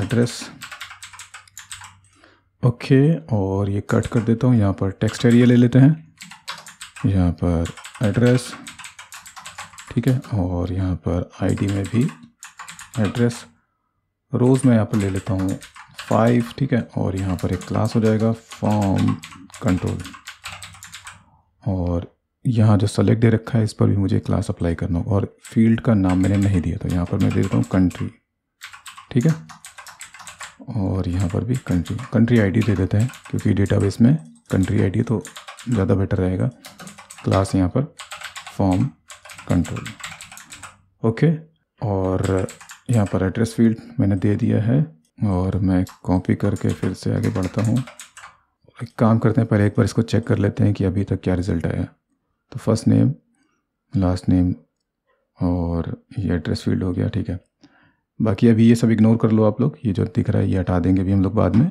एड्रेस हाँ, ओके और ये कट कर देता हूँ यहाँ पर टेक्स्ट एरिया ले लेते हैं यहाँ पर एड्रेस ठीक है और यहाँ पर आईडी में भी एड्रेस रोज़ मैं यहाँ पर ले लेता हूँ फाइव ठीक है और यहाँ पर एक क्लास हो जाएगा फॉर्म कंट्रोल और यहाँ जो सेलेक्ट दे रखा है इस पर भी मुझे क्लास अप्लाई करना होगा और फील्ड का नाम मैंने नहीं दिया था तो यहाँ पर मैं दे देता हूँ कंट्री ठीक है और यहाँ पर भी कंट्री कंट्री आईडी दे देते हैं क्योंकि डेटाबेस में कंट्री आईडी तो ज़्यादा बेटर रहेगा क्लास यहाँ पर फॉर्म कंट्रोल ओके और यहाँ पर एड्रेस फील्ड मैंने दे दिया है और मैं कॉपी करके फिर से आगे बढ़ता हूँ एक काम करते हैं पहले एक बार इसको चेक कर लेते हैं कि अभी तक क्या रिज़ल्ट आया तो फर्स्ट नेम लास्ट नेम और ये एड्रेस फील्ड हो गया ठीक है बाकी अभी ये सब इग्नोर कर लो आप लोग ये जो दिख रहा है ये हटा देंगे अभी हम लोग बाद में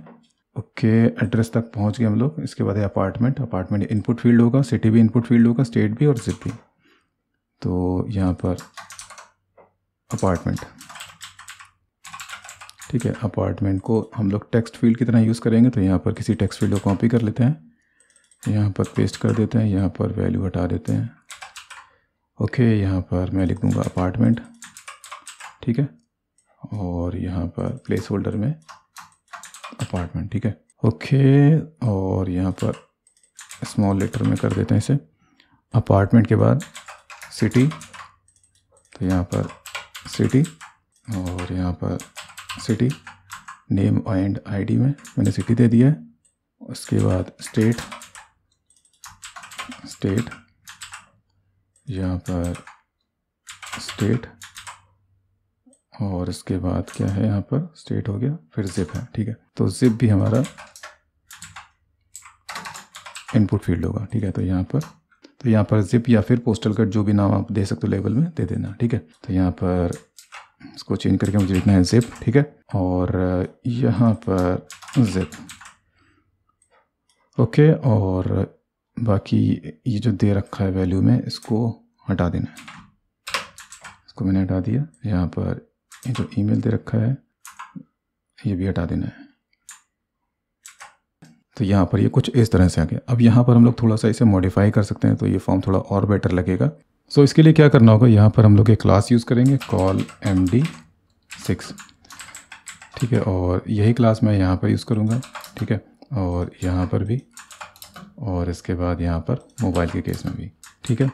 ओके एड्रेस तक पहुंच गए हम लोग इसके बाद है अपार्टमेंट अपार्टमेंट इनपुट फील्ड होगा सिटी भी इनपुट फील्ड होगा स्टेट भी और जिप भी तो यहाँ पर अपार्टमेंट ठीक है अपार्टमेंट को हम लोग टेक्स्ट फील्ड की तरह यूज़ करेंगे तो यहाँ पर किसी टेक्स्ट फील्ड को कॉपी कर लेते हैं यहाँ पर पेस्ट कर देते हैं यहाँ पर वैल्यू हटा देते हैं ओके यहाँ पर मैं लिख दूँगा अपार्टमेंट ठीक है और यहाँ पर प्लेस होल्डर में अपार्टमेंट ठीक है ओके और यहाँ पर स्मॉल लेटर में कर देते हैं इसे अपार्टमेंट के बाद सिटी तो यहाँ पर सिटी और यहाँ पर सिटी नेम एंड आईडी में मैंने सिटी दे दिया है उसके बाद स्टेट स्टेट यहाँ पर स्टेट और इसके बाद क्या है यहाँ पर स्टेट हो गया फिर जिप है ठीक है तो जिप भी हमारा इनपुट फील्ड होगा ठीक है तो यहाँ पर तो यहाँ पर जिप या फिर पोस्टल कट जो भी नाम आप दे सकते हो लेवल में दे देना ठीक है तो यहाँ पर इसको चेंज करके मुझे लिखना है जिप ठीक है और यहाँ पर जिप ओके और बाकी ये जो दे रखा है वैल्यू में इसको हटा देना है इसको मैंने हटा दिया यहाँ पर ये जो ईमेल दे रखा है ये भी हटा देना है तो यहाँ पर ये कुछ इस तरह से आ गया अब यहाँ पर हम लोग थोड़ा सा इसे मॉडिफाई कर सकते हैं तो ये फॉर्म थोड़ा और बेटर लगेगा सो so, इसके लिए क्या करना होगा यहाँ पर हम लोग एक क्लास यूज़ करेंगे कॉल एम डी सिक्स ठीक है और यही क्लास मैं यहाँ पर यूज़ करूँगा ठीक है और यहाँ पर भी और इसके बाद यहाँ पर मोबाइल के केस में भी ठीक है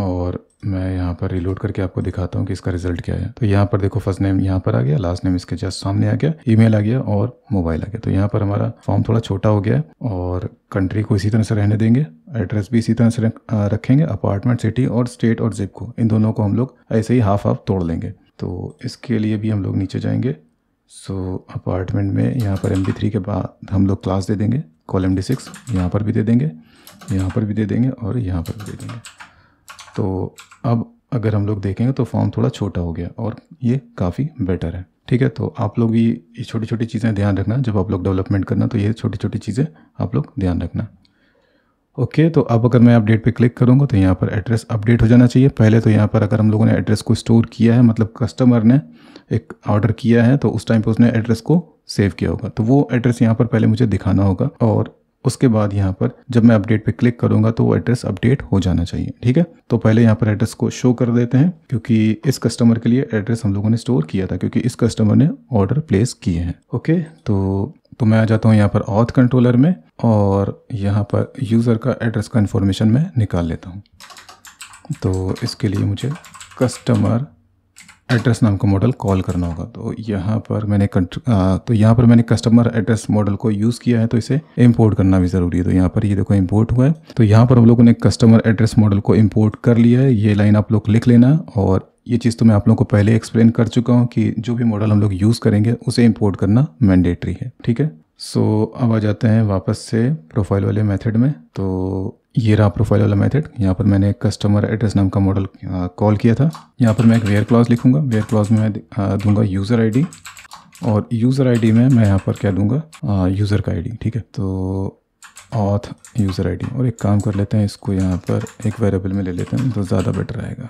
और मैं यहाँ पर रिलोड करके आपको दिखाता हूँ कि इसका रिजल्ट क्या है तो यहाँ पर देखो फर्स्ट नेम यहाँ पर आ गया लास्ट नेम इसके जस्ट सामने आ गया ईमेल आ गया और मोबाइल आ गया तो यहाँ पर हमारा फॉर्म थोड़ा छोटा हो गया है और कंट्री को इसी तरह से रहने देंगे एड्रेस भी इसी तरह से रखेंगे अपार्टमेंट सिटी और स्टेट और जिप को इन दोनों को हम लोग ऐसे ही हाफ हाफ तोड़ लेंगे तो इसके लिए भी हम लोग नीचे जाएंगे सो अपार्टमेंट में यहाँ पर एम के बाद हम लोग क्लास दे देंगे कॉलम डी सिक्स यहाँ पर भी दे देंगे यहाँ पर भी दे देंगे और यहाँ पर भी दे देंगे तो अब अगर हम लोग देखेंगे तो फॉर्म थोड़ा छोटा हो गया और ये काफ़ी बेटर है ठीक है तो आप लोग भी ये छोटी छोटी चीज़ें ध्यान रखना जब आप लोग डेवलपमेंट करना तो ये छोटी छोटी चीज़ें आप लोग ध्यान रखना ओके okay, तो अब अगर मैं अपडेट पे क्लिक करूँगा तो यहाँ पर एड्रेस अपडेट हो जाना चाहिए पहले तो यहाँ पर अगर हम लोगों ने एड्रेस को स्टोर किया है मतलब कस्टमर ने एक ऑर्डर किया है तो उस टाइम पर उसने एड्रेस को सेव किया होगा तो वो एड्रेस यहाँ पर पहले मुझे दिखाना होगा और उसके बाद यहाँ पर जब मैं अपडेट पे क्लिक करूँगा तो वो एड्रेस अपडेट हो जाना चाहिए ठीक है तो पहले यहाँ पर एड्रेस को शो कर देते हैं क्योंकि इस कस्टमर के लिए एड्रेस हम लोगों ने स्टोर किया था क्योंकि इस कस्टमर ने ऑर्डर प्लेस किए हैं ओके तो तो मैं आ जाता हूँ यहाँ पर ऑथ कंट्रोलर में और यहाँ पर यूज़र का एड्रेस का इन्फॉर्मेशन मैं निकाल लेता हूँ तो इसके लिए मुझे कस्टमर एड्रेस नाम का मॉडल कॉल करना होगा तो यहाँ पर मैंने आ, तो यहाँ पर मैंने कस्टमर एड्रेस मॉडल को यूज़ किया है तो इसे इंपोर्ट करना भी ज़रूरी है तो यहाँ पर ये यह देखो इंपोर्ट हुआ है तो यहाँ पर हम लोगों ने कस्टमर एड्रेस मॉडल को इंपोर्ट कर लिया है ये लाइन आप लोग लिख लेना और ये चीज़ तो मैं आप लोगों को पहले एक्सप्लेन कर चुका हूँ कि जो भी मॉडल हम लोग यूज़ करेंगे उसे इम्पोर्ट करना मैंडेटरी है ठीक है सो so, अब आ जाते हैं वापस से प्रोफाइल वाले मेथड में तो ये रहा प्रोफाइल वाला मेथड यहाँ पर मैंने कस्टमर एड्रेस नाम का मॉडल कॉल किया था यहाँ पर मैं एक वेयर क्लॉज लिखूँगा वेयर क्लॉज में मैं दूंगा यूज़र आईडी और यूज़र आईडी में मैं यहाँ पर क्या दूंगा यूज़र का आईडी ठीक है तो ऑथ यूज़र आईडी और एक काम कर लेते हैं इसको यहाँ पर एक वेरेबल में ले लेते हैं तो ज़्यादा बेटर रहेगा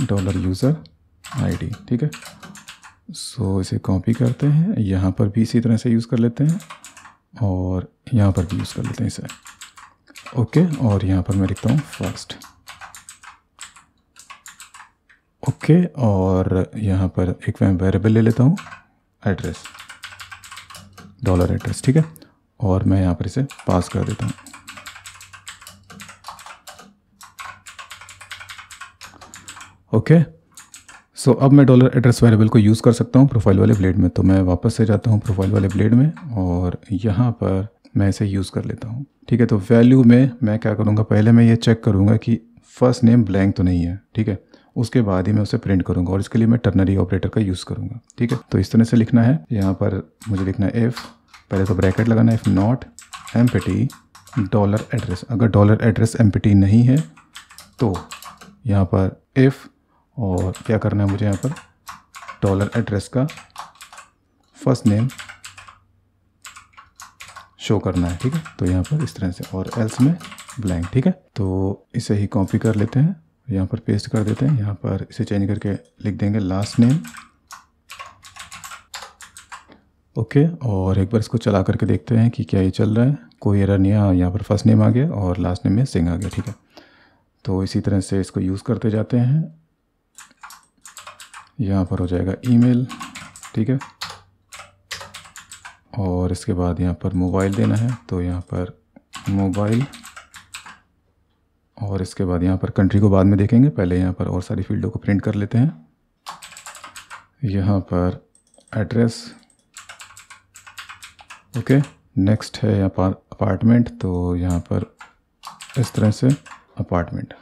डॉलर यूज़र आईडी ठीक है सो इसे कॉपी करते हैं यहाँ पर भी इसी तरह से यूज़ कर लेते हैं और यहाँ पर भी यूज़ कर लेते हैं इसे ओके और यहाँ पर मैं लिखता हूँ फर्स्ट ओके और यहाँ पर एक मैं वेरेबल ले लेता हूँ एड्रेस डॉलर एड्रेस ठीक है और मैं यहाँ पर इसे पास कर देता हूँ ओके सो so, अब मैं डॉलर एड्रेस वेरिएबल को यूज़ कर सकता हूँ प्रोफाइल वाले ब्लेड में तो मैं वापस से जाता हूँ प्रोफाइल वाले ब्लेड में और यहाँ पर मैं इसे यूज़ कर लेता हूँ ठीक है तो वैल्यू में मैं क्या करूँगा पहले मैं ये चेक करूँगा कि फ़र्स्ट नेम ब्लैंक तो नहीं है ठीक है उसके बाद ही मैं उसे प्रिंट करूँगा और इसके लिए मैं टर्नरी ऑपरेटर का यूज़ करूँगा ठीक है तो इस तरह से लिखना है यहाँ पर मुझे लिखना है एफ़ पहले तो ब्रैकेट लगाना है इफ़ नॉट एम डॉलर एड्रेस अगर डॉलर एड्रेस एम नहीं है तो यहाँ पर इफ़ और क्या करना है मुझे यहाँ पर डॉलर एड्रेस का फर्स्ट नेम शो करना है ठीक है तो यहाँ पर इस तरह से और एल्स में ब्लैंक ठीक है तो इसे ही कॉपी कर लेते हैं यहाँ पर पेस्ट कर देते हैं यहाँ पर इसे चेंज करके लिख देंगे लास्ट नेम ओके और एक बार इसको चला करके देखते हैं कि क्या ये चल रहा है कोई एरर नहीं आया यहाँ पर फर्स्ट नेम आ गया और लास्ट नेम में सिंह आ गया ठीक है तो इसी तरह से इसको यूज़ करते जाते हैं यहाँ पर हो जाएगा ईमेल ठीक है और इसके बाद यहाँ पर मोबाइल देना है तो यहाँ पर मोबाइल और इसके बाद यहाँ पर कंट्री को बाद में देखेंगे पहले यहाँ पर और सारी फील्डों को प्रिंट कर लेते हैं यहाँ पर एड्रेस ओके नेक्स्ट है यहाँ पर अपार्टमेंट तो यहाँ पर इस तरह से अपार्टमेंट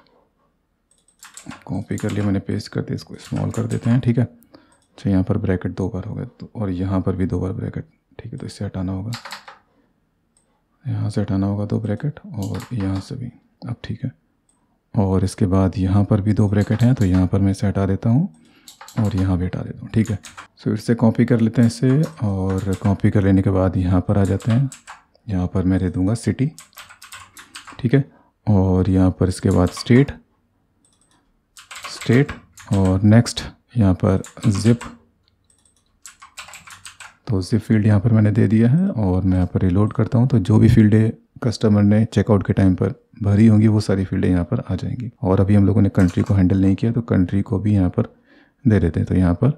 कॉपी कर लिया मैंने पेस्ट कर दिया इसको स्मॉल कर देते हैं ठीक है अच्छा यहाँ पर ब्रैकेट दो बार हो गए तो और यहाँ पर भी दो बार ब्रैकेट ठीक है तो इससे हटाना होगा यहाँ से हटाना होगा दो ब्रैकेट और यहाँ से भी अब ठीक है और इसके बाद यहाँ पर भी दो ब्रैकेट हैं तो यहाँ पर मैं इसे हटा देता हूँ और यहाँ भी हटा देता हूँ ठीक है सो इससे कॉपी कर लेते हैं इसे और कॉपी कर लेने के बाद यहाँ पर आ जाते हैं यहाँ पर मैं दे दूँगा सिटी ठीक है और यहाँ पर इसके बाद स्टेट स्टेट और नेक्स्ट यहाँ पर जिप तो जिप फील्ड यहाँ पर मैंने दे दिया है और मैं यहाँ पर रिलोड करता हूँ तो जो भी फील्ड कस्टमर ने चेकआउट के टाइम पर भरी होंगी वो सारी फील्डें यहाँ पर आ जाएंगी और अभी हम लोगों ने कंट्री को हैंडल नहीं किया तो कंट्री को भी यहाँ पर दे देते हैं तो यहाँ पर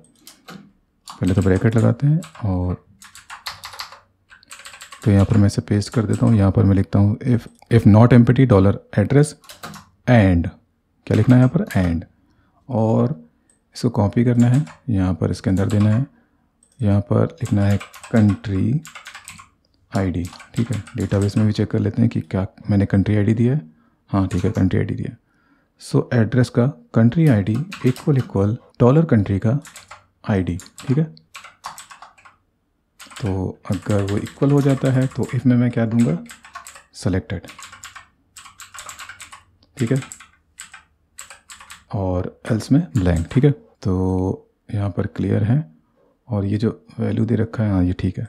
पहले तो ब्रैकेट लगाते हैं और तो यहाँ पर मैं इसे पेस्ट कर देता हूँ यहाँ पर मैं लिखता हूँ if if not empty dollar address and क्या लिखना है यहाँ पर एंड और इसको कॉपी करना है यहाँ पर इसके अंदर देना है यहाँ पर लिखना है कंट्री आईडी ठीक है डेटाबेस में भी चेक कर लेते हैं कि क्या मैंने कंट्री आईडी दिया है हाँ ठीक है कंट्री आईडी दिया सो एड्रेस का country ID equal equal dollar country का आईडी ठीक है तो अगर वो इक्वल हो जाता है तो इफ़ में मैं क्या दूंगा सेलेक्टेड ठीक है और एल्स में ब्लैंक ठीक है तो यहाँ पर क्लियर है और ये जो वैल्यू दे रखा है हाँ ये ठीक है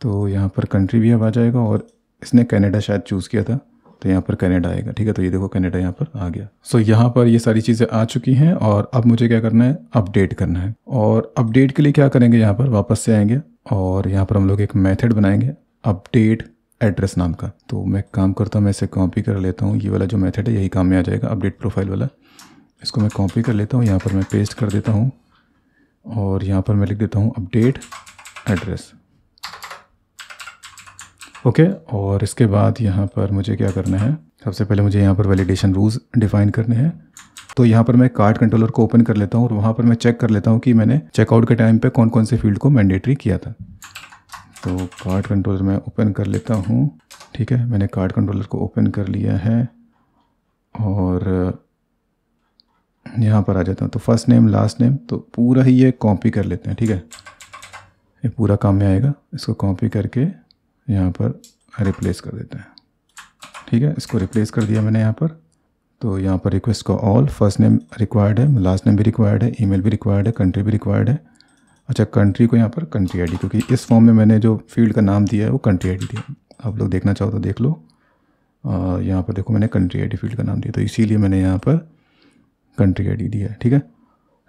तो यहाँ पर कंट्री भी अब आ जाएगा और इसने कनाडा शायद चूज़ किया था तो यहाँ पर कनाडा आएगा ठीक है तो ये देखो कनाडा यहाँ पर आ गया सो so, यहाँ पर ये सारी चीज़ें आ चुकी हैं और अब मुझे क्या करना है अपडेट करना है और अपडेट के लिए क्या करेंगे यहाँ पर वापस से आएंगे और यहाँ पर हम लोग एक मेथड बनाएंगे अपडेट एड्रेस नाम का तो मैं काम करता हूँ मैं इसे कॉपी कर लेता हूँ ये वाला जो मेथड है यही काम में आ जाएगा अपडेट प्रोफाइल वाला इसको मैं कॉपी कर लेता हूँ यहाँ पर मैं पेस्ट कर देता हूँ और यहाँ पर मैं लिख देता हूँ अपडेट एड्रेस ओके और इसके बाद यहाँ पर मुझे क्या करना है सबसे पहले मुझे यहाँ पर वैलिडेशन रूल्स डिफाइन करने हैं तो यहाँ पर मैं कार्ड कंट्रोलर को ओपन कर लेता हूँ और वहाँ पर मैं चेक कर लेता हूँ कि मैंने चेकआउट के टाइम पे कौन कौन से फील्ड को मैंडेटरी किया था तो कार्ड कंट्रोलर मैं ओपन कर लेता हूँ ठीक है मैंने कार्ड कंट्रोलर को ओपन कर लिया है और यहाँ पर आ जाता हूँ तो फर्स्ट नेम लास्ट नेम तो पूरा ही ये कॉपी कर लेते हैं ठीक है ये पूरा काम में आएगा इसको कॉपी करके यहाँ पर रिप्लेस कर देते हैं ठीक है इसको रिप्लेस कर दिया मैंने यहाँ पर तो यहाँ पर रिक्वेस्ट का ऑल फर्स्ट नेम रिक्वायर्ड है लास्ट नेम भी रिक्वायर्ड है ईमेल भी रिक्वायर्ड है कंट्री भी रिक्वायर्ड है अच्छा कंट्री को यहाँ पर कंट्री आई डी क्योंकि इस फॉर्म में मैंने जो फील्ड का नाम दिया है वो कंट्री आई डी दिया आप लोग देखना चाहो तो देख लो यहाँ पर देखो मैंने कंट्री आई डी फील्ड का नाम दिया तो इसीलिए मैंने यहाँ पर कंट्री आई डी दिया है ठीक है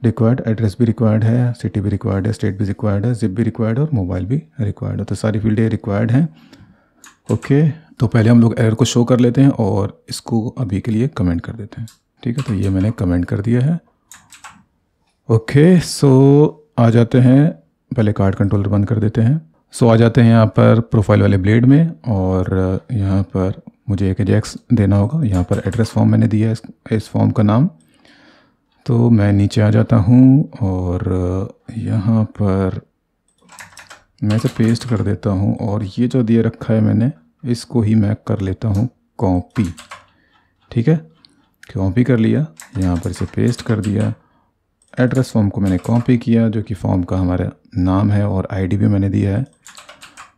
रिक्वायर्ड एड्रेस भी रिक्वायर्ड है सिटी भी रिक्वायर्ड है स्टेट भी रिक्वायर्ड है जिप भी रिक्वायर्ड है और मोबाइल भी रिक्वायर्ड है तो सारी फील्ड रिक्वायर्ड हैं ओके तो पहले हम लोग एरर को शो कर लेते हैं और इसको अभी के लिए कमेंट कर देते हैं ठीक है तो ये मैंने कमेंट कर दिया है ओके सो आ जाते हैं पहले कार्ड कंट्रोलर बंद कर देते हैं सो आ जाते हैं यहाँ पर प्रोफाइल वाले ब्लेड में और यहाँ पर मुझे एक एजैक्स देना होगा यहाँ पर एड्रेस फॉर्म मैंने दिया है इस, इस फॉर्म का नाम तो मैं नीचे आ जाता हूँ और यहाँ पर मैं इसे पेस्ट कर देता हूँ और ये जो दिए रखा है मैंने इसको ही मैं कर लेता हूँ कॉपी ठीक है कॉपी कर लिया यहाँ पर इसे पेस्ट कर दिया एड्रेस फॉर्म को मैंने कॉपी किया जो कि फॉर्म का हमारा नाम है और आईडी भी मैंने दिया है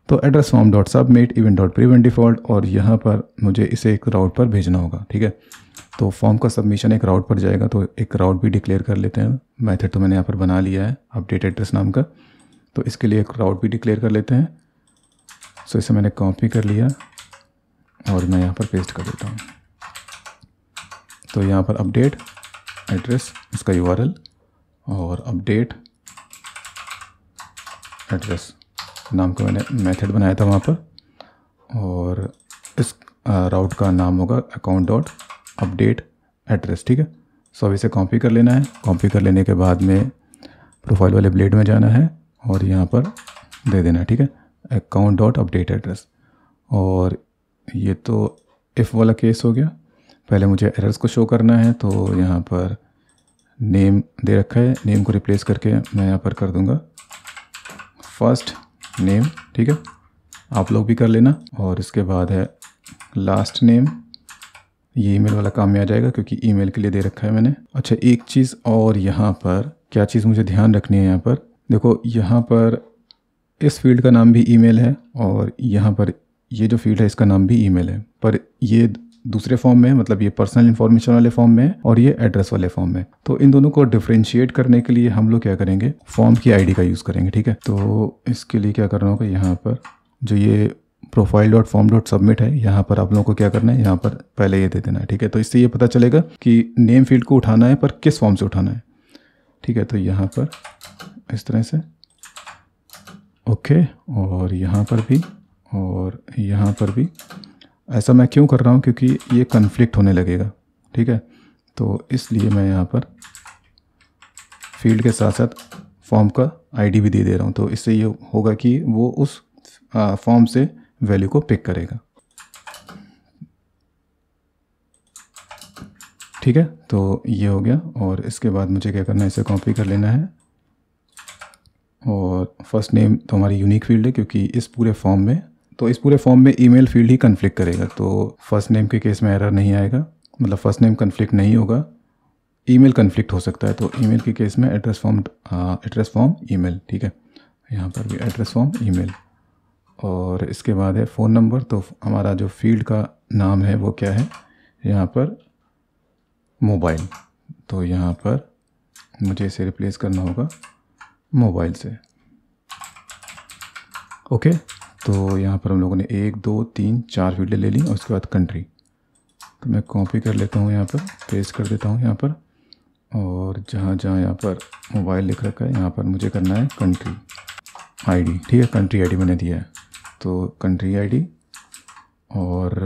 तो address form dot submit event dot prevent default और यहाँ पर मुझे इसे एक राउट पर भेजना होगा ठीक है तो फॉर्म का सबमिशन एक राउट पर जाएगा तो एक राउट भी डिक्लेयर कर लेते हैं मैथड तो मैंने यहाँ पर बना लिया है अपडेट एड्रेस नाम का तो इसके लिए एक राउट भी डिक्लेयर कर लेते हैं सो इसे मैंने कॉपी कर लिया और मैं यहाँ पर पेस्ट कर देता हूँ तो यहाँ पर अपडेट एड्रेस उसका यू और अपडेट एड्रेस नाम का मैंने मेथड बनाया था वहाँ पर और इस राउट का नाम होगा अकाउंट डॉट अपडेट एड्रेस ठीक है सो अभी इसे कॉपी कर लेना है कॉपी कर लेने के बाद में प्रोफाइल वाले ब्लेड में जाना है और यहाँ पर दे देना है ठीक है अकाउंट डॉट अपडेट एड्रेस और ये तो इफ़ वाला केस हो गया पहले मुझे एरर्स को शो करना है तो यहाँ पर नेम दे रखा है नेम को रिप्लेस करके मैं यहाँ पर कर दूँगा फर्स्ट नेम ठीक है आप लोग भी कर लेना और इसके बाद है लास्ट नेम ये ईमेल वाला काम में आ जाएगा क्योंकि ईमेल के लिए दे रखा है मैंने अच्छा एक चीज़ और यहाँ पर क्या चीज़ मुझे ध्यान रखनी है यहाँ पर देखो यहाँ पर इस फील्ड का नाम भी ईमेल है और यहाँ पर ये जो फील्ड है इसका नाम भी ईमेल है पर ये दूसरे फॉर्म में मतलब ये पर्सनल इन्फॉर्मेशन वाले फॉर्म में और ये एड्रेस वाले फॉर्म में तो इन दोनों को डिफ्रेंशिएट करने के लिए हम लोग क्या करेंगे फॉर्म की आईडी का यूज़ करेंगे ठीक है तो इसके लिए क्या करना होगा यहाँ पर जो ये profile dot form dot submit है यहाँ पर आप लोगों को क्या करना है यहाँ पर पहले ये दे देना है ठीक है तो इससे ये पता चलेगा कि नेम फील्ड को उठाना है पर किस फॉर्म से उठाना है ठीक है तो यहाँ पर इस तरह से ओके और यहाँ पर भी और यहाँ पर भी ऐसा मैं क्यों कर रहा हूँ क्योंकि ये कन्फ्लिक्ट होने लगेगा ठीक है तो इसलिए मैं यहाँ पर फील्ड के साथ साथ फॉर्म का आईडी भी दे दे रहा हूँ तो इससे ये होगा कि वो उस फॉर्म से वैल्यू को पिक करेगा ठीक है तो ये हो गया और इसके बाद मुझे क्या करना है इसे कॉपी कर लेना है और फर्स्ट नेम तो हमारी यूनिक फील्ड है क्योंकि इस पूरे फॉर्म में तो इस पूरे फॉर्म में ईमेल फील्ड ही कन्फ्लिक्ट करेगा तो फर्स्ट नेम के केस में एरर नहीं आएगा मतलब फर्स्ट नेम कन्फ्लिक्ट नहीं होगा ईमेल कन्फ्लिक्ट हो सकता है तो ईमेल के केस में address form address form email ठीक है यहाँ पर भी एड्रेस फॉर्म ईमेल और इसके बाद है फ़ोन नंबर तो हमारा जो फील्ड का नाम है वो क्या है यहाँ पर मोबाइल तो यहाँ पर मुझे इसे रिप्लेस करना होगा मोबाइल से ओके तो यहाँ पर हम लोगों ने एक दो तीन चार फील्डें ले ली और उसके बाद कंट्री तो मैं कॉपी कर लेता हूँ यहाँ पर पेस्ट कर देता हूँ यहाँ पर और जहाँ जहाँ यहाँ पर मोबाइल लिख रखा है यहाँ पर मुझे करना है कंट्री आईडी ठीक है कंट्री आईडी मैंने दिया है तो कंट्री आईडी और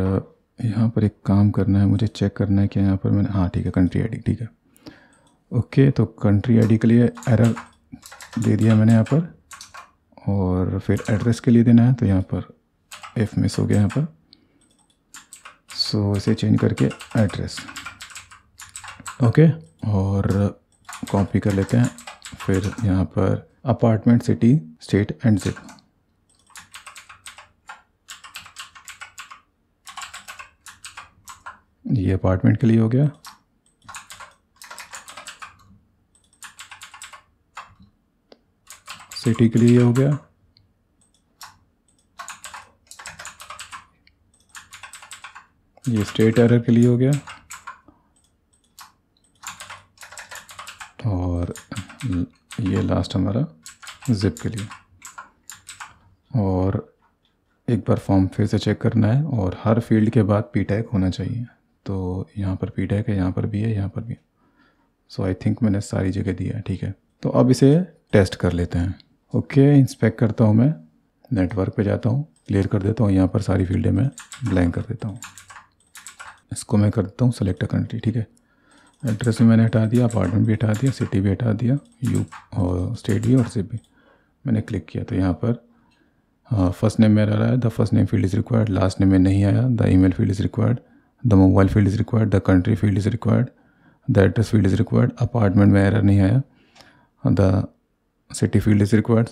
यहाँ पर एक काम करना है मुझे चेक करना है कि यहाँ पर मैंने हाँ ठीक है कंट्री आईडी ठीक है ओके तो कंट्री आईडी के लिए एरर दे दिया मैंने यहाँ पर और फिर एड्रेस के लिए देना है तो यहाँ पर एफ मिस हो गया यहाँ पर सो इसे चेंज करके एड्रेस ओके और कॉपी कर लेते हैं फिर यहाँ पर apartment city state and zip ये अपार्टमेंट के लिए हो गया सिटी के लिए ये हो गया ये स्टेट एरर के लिए हो गया और ये लास्ट हमारा जिप के लिए और एक बार फॉर्म फिर से चेक करना है और हर फील्ड के बाद पी टैग होना चाहिए तो यहाँ पर पी टैग है यहाँ पर भी है यहाँ पर भी सो आई थिंक मैंने सारी जगह दिया है ठीक है तो अब इसे टेस्ट कर लेते हैं ओके okay, इंस्पेक्ट करता हूँ मैं नेटवर्क पे जाता हूँ क्लियर कर देता हूँ यहाँ पर सारी फील्डें मैं ब्लैंक कर देता हूँ इसको मैं कर देता हूँ सेलेक्ट अ कंट्री ठीक है एड्रेस भी मैंने हटा दिया अपार्टमेंट भी हटा दिया सिटी भी हटा दिया यू और स्टेट भी और सिप भी मैंने क्लिक किया तो यहाँ पर फर्स्ट नेम मेरा रहा है the first name field is required last name में नहीं आया the email field is required the mobile field is required the country field is required the address field is required apartment में error नहीं आया the city field is required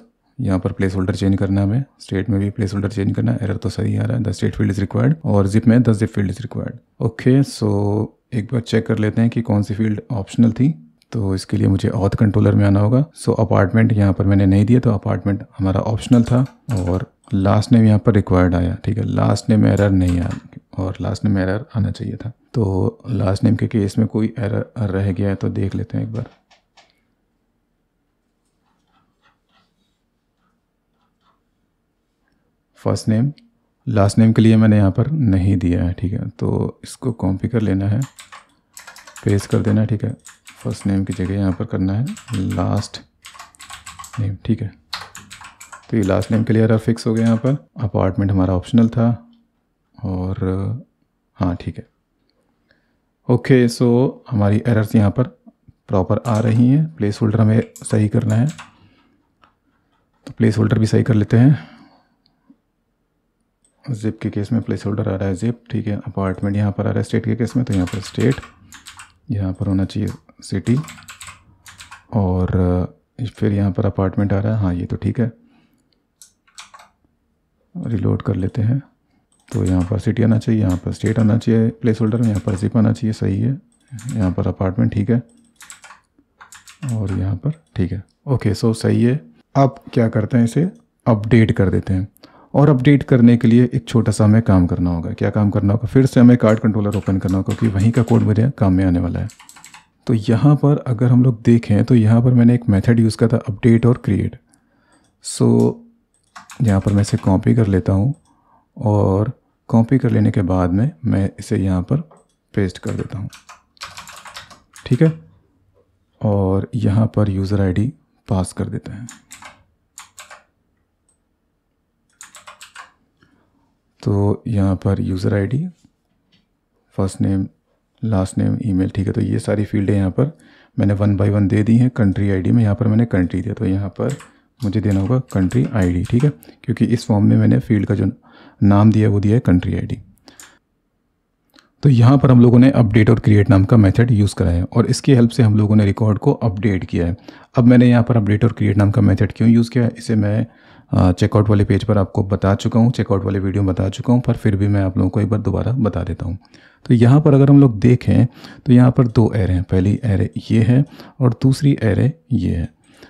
यहाँ पर place holder change करना है हमें स्टेट में भी प्लेस होल्डर चेंज करना है एरर तो सही आ रहा है the state field is required और जिप में the zip field is required okay so एक बार चेक कर लेते हैं कि कौन सी फील्ड ऑप्शनल थी तो इसके लिए मुझे ऑथ कंट्रोलर में आना होगा सो अपार्टमेंट यहाँ पर मैंने नहीं दिया तो अपार्टमेंट हमारा ऑप्शनल था और लास्ट नेम यहाँ पर रिक्वायर्ड आया ठीक है लास्ट नेम एरर नहीं आया और लास्ट नेम एरर आना चाहिए था तो लास्ट नेम के केस में कोई एरर रह गया है तो देख लेते हैं एक बार फर्स्ट नेम लास्ट नेम के लिए मैंने यहाँ पर नहीं दिया है ठीक है तो इसको कॉपी कर लेना है पेस्ट कर देना है ठीक है फर्स्ट नेम की जगह यहाँ पर करना है लास्ट नेम ठीक है तो ये लास्ट नेम के लिए अरा फिक्स हो गया यहाँ पर अपार्टमेंट हमारा ऑप्शनल था और हाँ ठीक है ओके सो हमारी एरर्स यहाँ पर प्रॉपर आ रही हैं प्लेस होल्डर हमें सही करना है तो प्लेस होल्डर भी सही कर लेते हैं जिप के केस में प्लेस होल्डर आ रहा है जिप ठीक है अपार्टमेंट यहाँ पर आ रहा है स्टेट के केस में तो यहाँ पर स्टेट यहाँ पर होना चाहिए सिटी और फिर यहाँ पर अपार्टमेंट आ रहा है हाँ ये तो ठीक है रिलोड कर लेते हैं तो यहाँ पर सिटी आना चाहिए यहाँ पर स्टेट आना चाहिए प्लेस होल्डर में यहाँ पर जिप आना चाहिए सही है यहाँ पर अपार्टमेंट ठीक है और यहाँ पर ठीक है ओके सो सही है अब क्या करते हैं इसे अपडेट कर देते हैं और अपडेट करने के लिए एक छोटा सा हमें काम करना होगा क्या काम करना होगा फिर से हमें कार्ड कंट्रोलर ओपन करना होगा क्योंकि वहीं का कोड मेरे काम में आने वाला है तो यहाँ पर अगर हम लोग देखें तो यहाँ पर मैंने एक मेथड यूज़ किया था अपडेट और क्रिएट सो so, यहाँ पर मैं इसे कॉपी कर लेता हूँ और कॉपी कर लेने के बाद में मैं इसे यहाँ पर पेस्ट कर देता हूँ ठीक है और यहाँ पर यूज़र आईडी पास कर देते हैं तो यहाँ पर user ID first name last name email ठीक है तो ये सारी फील्ड है यहाँ पर मैंने वन बाय वन दे दी हैं कंट्री आईडी में यहाँ पर मैंने कंट्री दिया तो यहाँ पर मुझे देना होगा कंट्री आईडी ठीक है क्योंकि इस फॉर्म में मैंने फील्ड का जो नाम दिया वो दिया है कंट्री आईडी तो यहाँ पर हम लोगों ने अपडेट और क्रिएट नाम का मेथड यूज़ कराया है और इसकी हेल्प से हम लोगों ने रिकॉर्ड को अपडेट किया है अब मैंने यहाँ पर अपडेट और क्रिएट नाम का मेथड क्यों यूज़ किया है इसे मैं चेकआउट वाले पेज पर आपको बता चुका हूँ चेकआउट वाले वीडियो बता चुका हूँ पर फिर भी मैं आप लोगों को एक बार दोबारा बता देता हूँ तो यहाँ पर अगर हम लोग देखें तो यहाँ पर दो एरे हैं पहली एरे ये है और दूसरी एरे ये है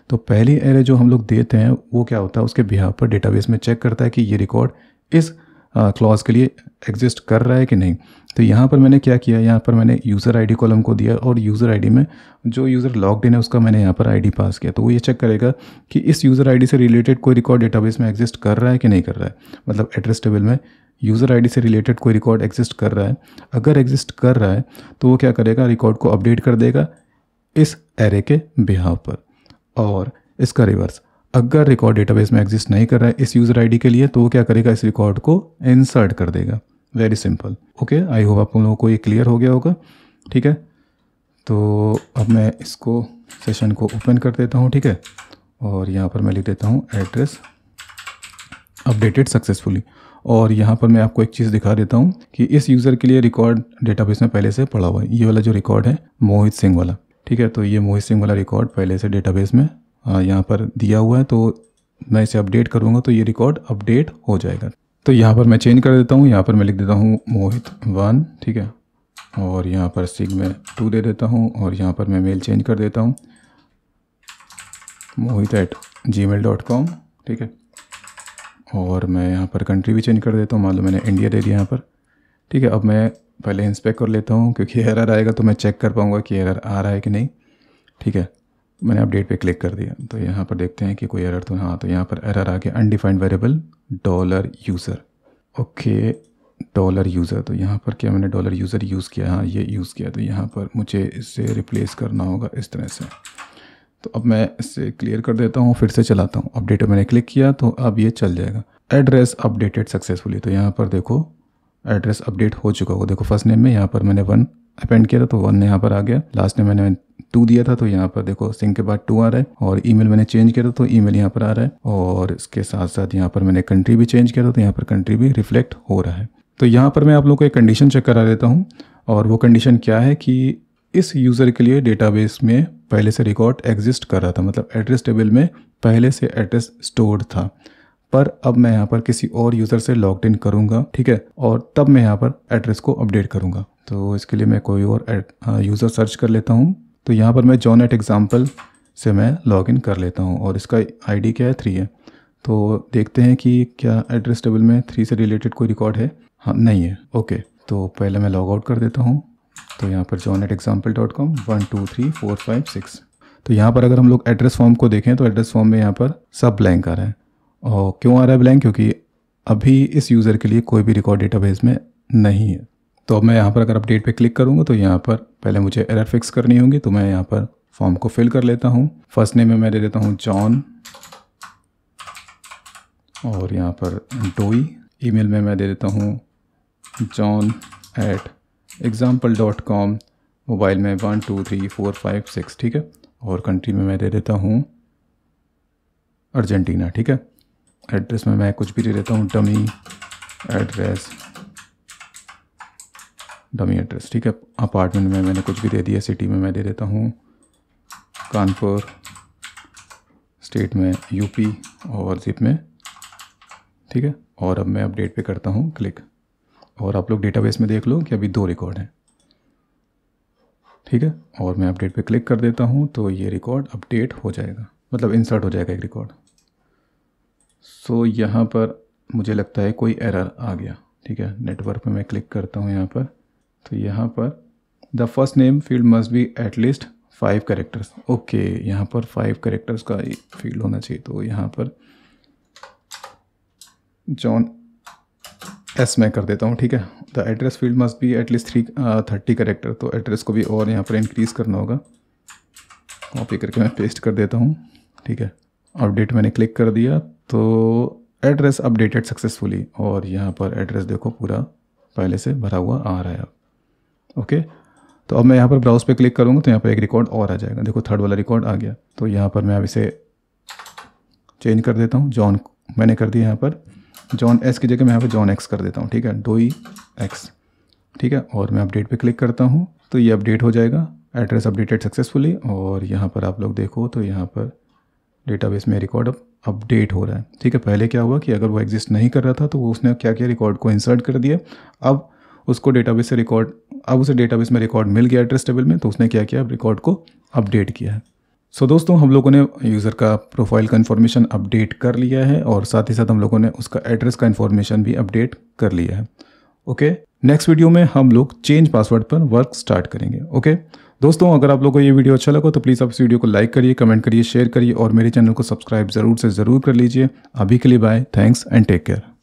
तो पहली एरे जो हम लोग देते हैं वो क्या होता है उसके बिहार पर डेटाबेस में चेक करता है कि ये रिकॉर्ड इस क्लॉज के लिए एग्जिस्ट कर रहा है कि नहीं तो यहाँ पर मैंने क्या किया यहाँ पर मैंने यूज़र आईडी कॉलम को दिया और यूज़र आईडी में जो यूज़र लॉग्ड इन है उसका मैंने यहाँ पर आईडी पास किया तो वो ये चेक करेगा कि इस यूज़र आईडी से रिलेटेड कोई रिकॉर्ड डेटाबेस में एग्जिस्ट कर रहा है कि नहीं कर रहा है मतलब एड्रेस टेबल में यूज़र आई से रिलेटेड कोई रिकॉर्ड एग्जिस्ट कर रहा है अगर एग्जिस्ट कर रहा है तो वो क्या करेगा रिकॉर्ड को अपडेट कर देगा इस एरे के बिहाव पर और इसका रिवर्स अगर रिकॉर्ड डेटाबेस में एग्जिस्ट नहीं कर रहा है इस यूज़र आईडी के लिए तो वो क्या करेगा इस रिकॉर्ड को इंसर्ट कर देगा very simple okay I hope आप लोगों को ये क्लियर हो गया होगा ठीक है तो अब मैं इसको सेशन को ओपन कर देता हूँ ठीक है और यहाँ पर मैं लिख देता हूँ एड्रेस अपडेटेड सक्सेसफुली और यहाँ पर मैं आपको एक चीज़ दिखा देता हूँ कि इस यूज़र के लिए रिकॉर्ड डेटाबेस में पहले से पड़ा हुआ है ये वाला जो रिकॉर्ड है मोहित सिंह वाला ठीक है तो ये मोहित सिंह वाला रिकॉर्ड पहले से डेटाबेस में यहाँ पर दिया हुआ है तो मैं इसे अपडेट करूँगा तो ये रिकॉर्ड अपडेट हो जाएगा तो यहाँ पर मैं चेंज कर देता हूँ यहाँ पर मैं लिख देता हूँ मोहित वन ठीक है और यहाँ पर सिग में टू दे देता हूँ और यहाँ पर मैं मेल चेंज कर देता हूँ Mohit at Gmail dot com ठीक है और मैं यहाँ पर कंट्री भी चेंज कर देता हूँ मान लो मैंने इंडिया दे दिया यहाँ पर ठीक है अब मैं पहले इंस्पेक्ट कर लेता हूँ क्योंकि एरर आएगा तो मैं चेक कर पाऊँगा कि एरर आ रहा है कि नहीं ठीक है मैंने अपडेट पे क्लिक कर दिया तो यहाँ पर देखते हैं कि कोई एरर तो हाँ तो यहाँ पर एरर आ गया undefined variable dollar user okay dollar user तो यहाँ पर क्या मैंने डॉलर यूज़र यूज़ किया हाँ ये यूज़ किया तो यहाँ पर मुझे इसे रिप्लेस करना होगा इस तरह से तो अब मैं इसे क्लियर कर देता हूँ फिर से चलाता हूँ अपडेट मैंने क्लिक किया तो अब ये चल जाएगा एड्रेस अपडेटेड सक्सेसफुली तो यहाँ पर देखो एड्रेस अपडेट हो चुका होगा देखो फर्स्ट नेम में यहाँ पर मैंने वन अपेंड किया था तो वन यहाँ पर आ गया लास्ट नेम मैंने टू दिया था तो यहाँ पर देखो सिंक के बाद टू आ रहा है और ईमेल मैंने चेंज किया था तो ईमेल यहाँ पर आ रहा है और इसके साथ साथ यहाँ पर मैंने कंट्री भी चेंज किया था तो यहाँ पर कंट्री भी रिफ्लेक्ट हो रहा है तो यहाँ पर मैं आप लोग को एक कंडीशन चेक करा देता हूँ और वो कंडीशन क्या है कि इस यूज़र के लिए डेटाबेस में पहले से रिकॉर्ड एग्जिस्ट कर रहा था मतलब एड्रेस टेबल में पहले से एड्रेस स्टोर्ड था पर अब मैं यहाँ पर किसी और यूज़र से लॉग इन करूँगा ठीक है और तब मैं यहाँ पर एड्रेस को अपडेट करूँगा तो इसके लिए मैं कोई और यूज़र सर्च हाँ, कर लेता हूँ तो यहाँ पर मैं जॉन एट एग्ज़ाम्पल से मैं लॉग इन कर लेता हूँ और इसका आईडी क्या है थ्री है तो देखते हैं कि क्या एड्रेस टेबल में थ्री से रिलेटेड कोई रिकॉर्ड है हाँ नहीं है ओके तो पहले मैं लॉग आउट कर देता हूँ तो यहाँ पर John at example dot com one two three four five six तो यहाँ पर अगर हम लोग एड्रेस फॉर्म को देखें तो एड्रेस फॉर्म में यहाँ पर सब ब्लैंक आ रहा है और क्यों आ रहा है ब्लैंक क्योंकि अभी इस यूज़र के लिए कोई भी रिकॉर्ड डेटाबेस में नहीं है तो अब मैं यहाँ पर अगर अपडेट पे क्लिक करूँगा तो यहाँ पर पहले मुझे एरर फिक्स करनी होगी तो मैं यहाँ पर फॉर्म को फिल कर लेता हूँ फर्स्ट नेम में मैं दे देता हूँ जॉन और यहाँ पर डोई ईमेल में मैं दे देता हूँ John at example dot com mobile में one two three four five six ठीक है और कंट्री में मैं दे देता हूँ अर्जेंटीना ठीक है एड्रेस में मैं कुछ भी दे देता हूँ डमी एड्रेस डमी एड्रेस ठीक है अपार्टमेंट में मैंने कुछ भी दे दिया सिटी में मैं दे देता हूँ कानपुर स्टेट में यूपी और जिप में ठीक है और अब मैं अपडेट पे करता हूँ क्लिक और आप लोग डेटाबेस में देख लो कि अभी दो रिकॉर्ड हैं ठीक है और मैं अपडेट पे क्लिक कर देता हूँ तो ये रिकॉर्ड अपडेट हो जाएगा मतलब इंसर्ट हो जाएगा एक रिकॉर्ड सो यहाँ पर मुझे लगता है कोई एरर आ गया ठीक है नेटवर्क पे मैं क्लिक करता हूँ यहाँ पर तो यहाँ पर the first name field must be at least five characters okay यहाँ पर फाइव करेक्टर्स का फील्ड होना चाहिए तो यहाँ पर जॉन एस मैं कर देता हूँ ठीक है the address field must be at least three thirty character तो एड्रेस को भी और यहाँ पर इंक्रीज़ करना होगा कॉपी करके मैं पेस्ट कर देता हूँ ठीक है अपडेट मैंने क्लिक कर दिया तो एड्रेस अपडेटेड सक्सेसफुली और यहाँ पर एड्रेस देखो पूरा पहले से भरा हुआ आ रहा है अब ओके तो अब मैं यहाँ पर ब्राउज पे क्लिक करूँगा तो यहाँ पर एक रिकॉर्ड और आ जाएगा देखो थर्ड वाला रिकॉर्ड आ गया तो यहाँ पर मैं अब इसे चेंज कर देता हूँ जॉन मैंने कर दिया यहाँ पर जॉन एस की जगह मैं यहाँ पर जॉन एक्स कर देता हूँ ठीक है डोई एक्स ठीक है और मैं अपडेट पर क्लिक करता हूँ तो ये अपडेट हो जाएगा एड्रेस अपडेटेड सक्सेसफुली और यहाँ पर आप लोग देखो तो यहाँ पर डेटाबेस में रिकॉर्ड अब अपडेट हो रहा है ठीक है पहले क्या हुआ कि अगर वो एग्जिस्ट नहीं कर रहा था तो वो उसने क्या किया रिकॉर्ड को इंसर्ट कर दिया अब उसको डेटाबेस से रिकॉर्ड अब उसे डेटाबेस में रिकॉर्ड मिल गया एड्रेस टेबल में तो उसने क्या किया रिकॉर्ड को अपडेट किया है सो so, दोस्तों हम लोगों ने यूज़र का प्रोफाइल का इन्फॉर्मेशन अपडेट कर लिया है और साथ ही साथ हम लोगों ने उसका एड्रेस का इन्फॉर्मेशन भी अपडेट कर लिया है ओके नेक्स्ट वीडियो में हम लोग चेंज पासवर्ड पर वर्क स्टार्ट करेंगे ओके दोस्तों अगर आप लोगों को ये वीडियो अच्छा लगा तो प्लीज़ आप इस वीडियो को लाइक करिए कमेंट करिए शेयर करिए और मेरे चैनल को सब्सक्राइब ज़रूर से ज़रूर कर लीजिए अभी के लिए bye thanks and take care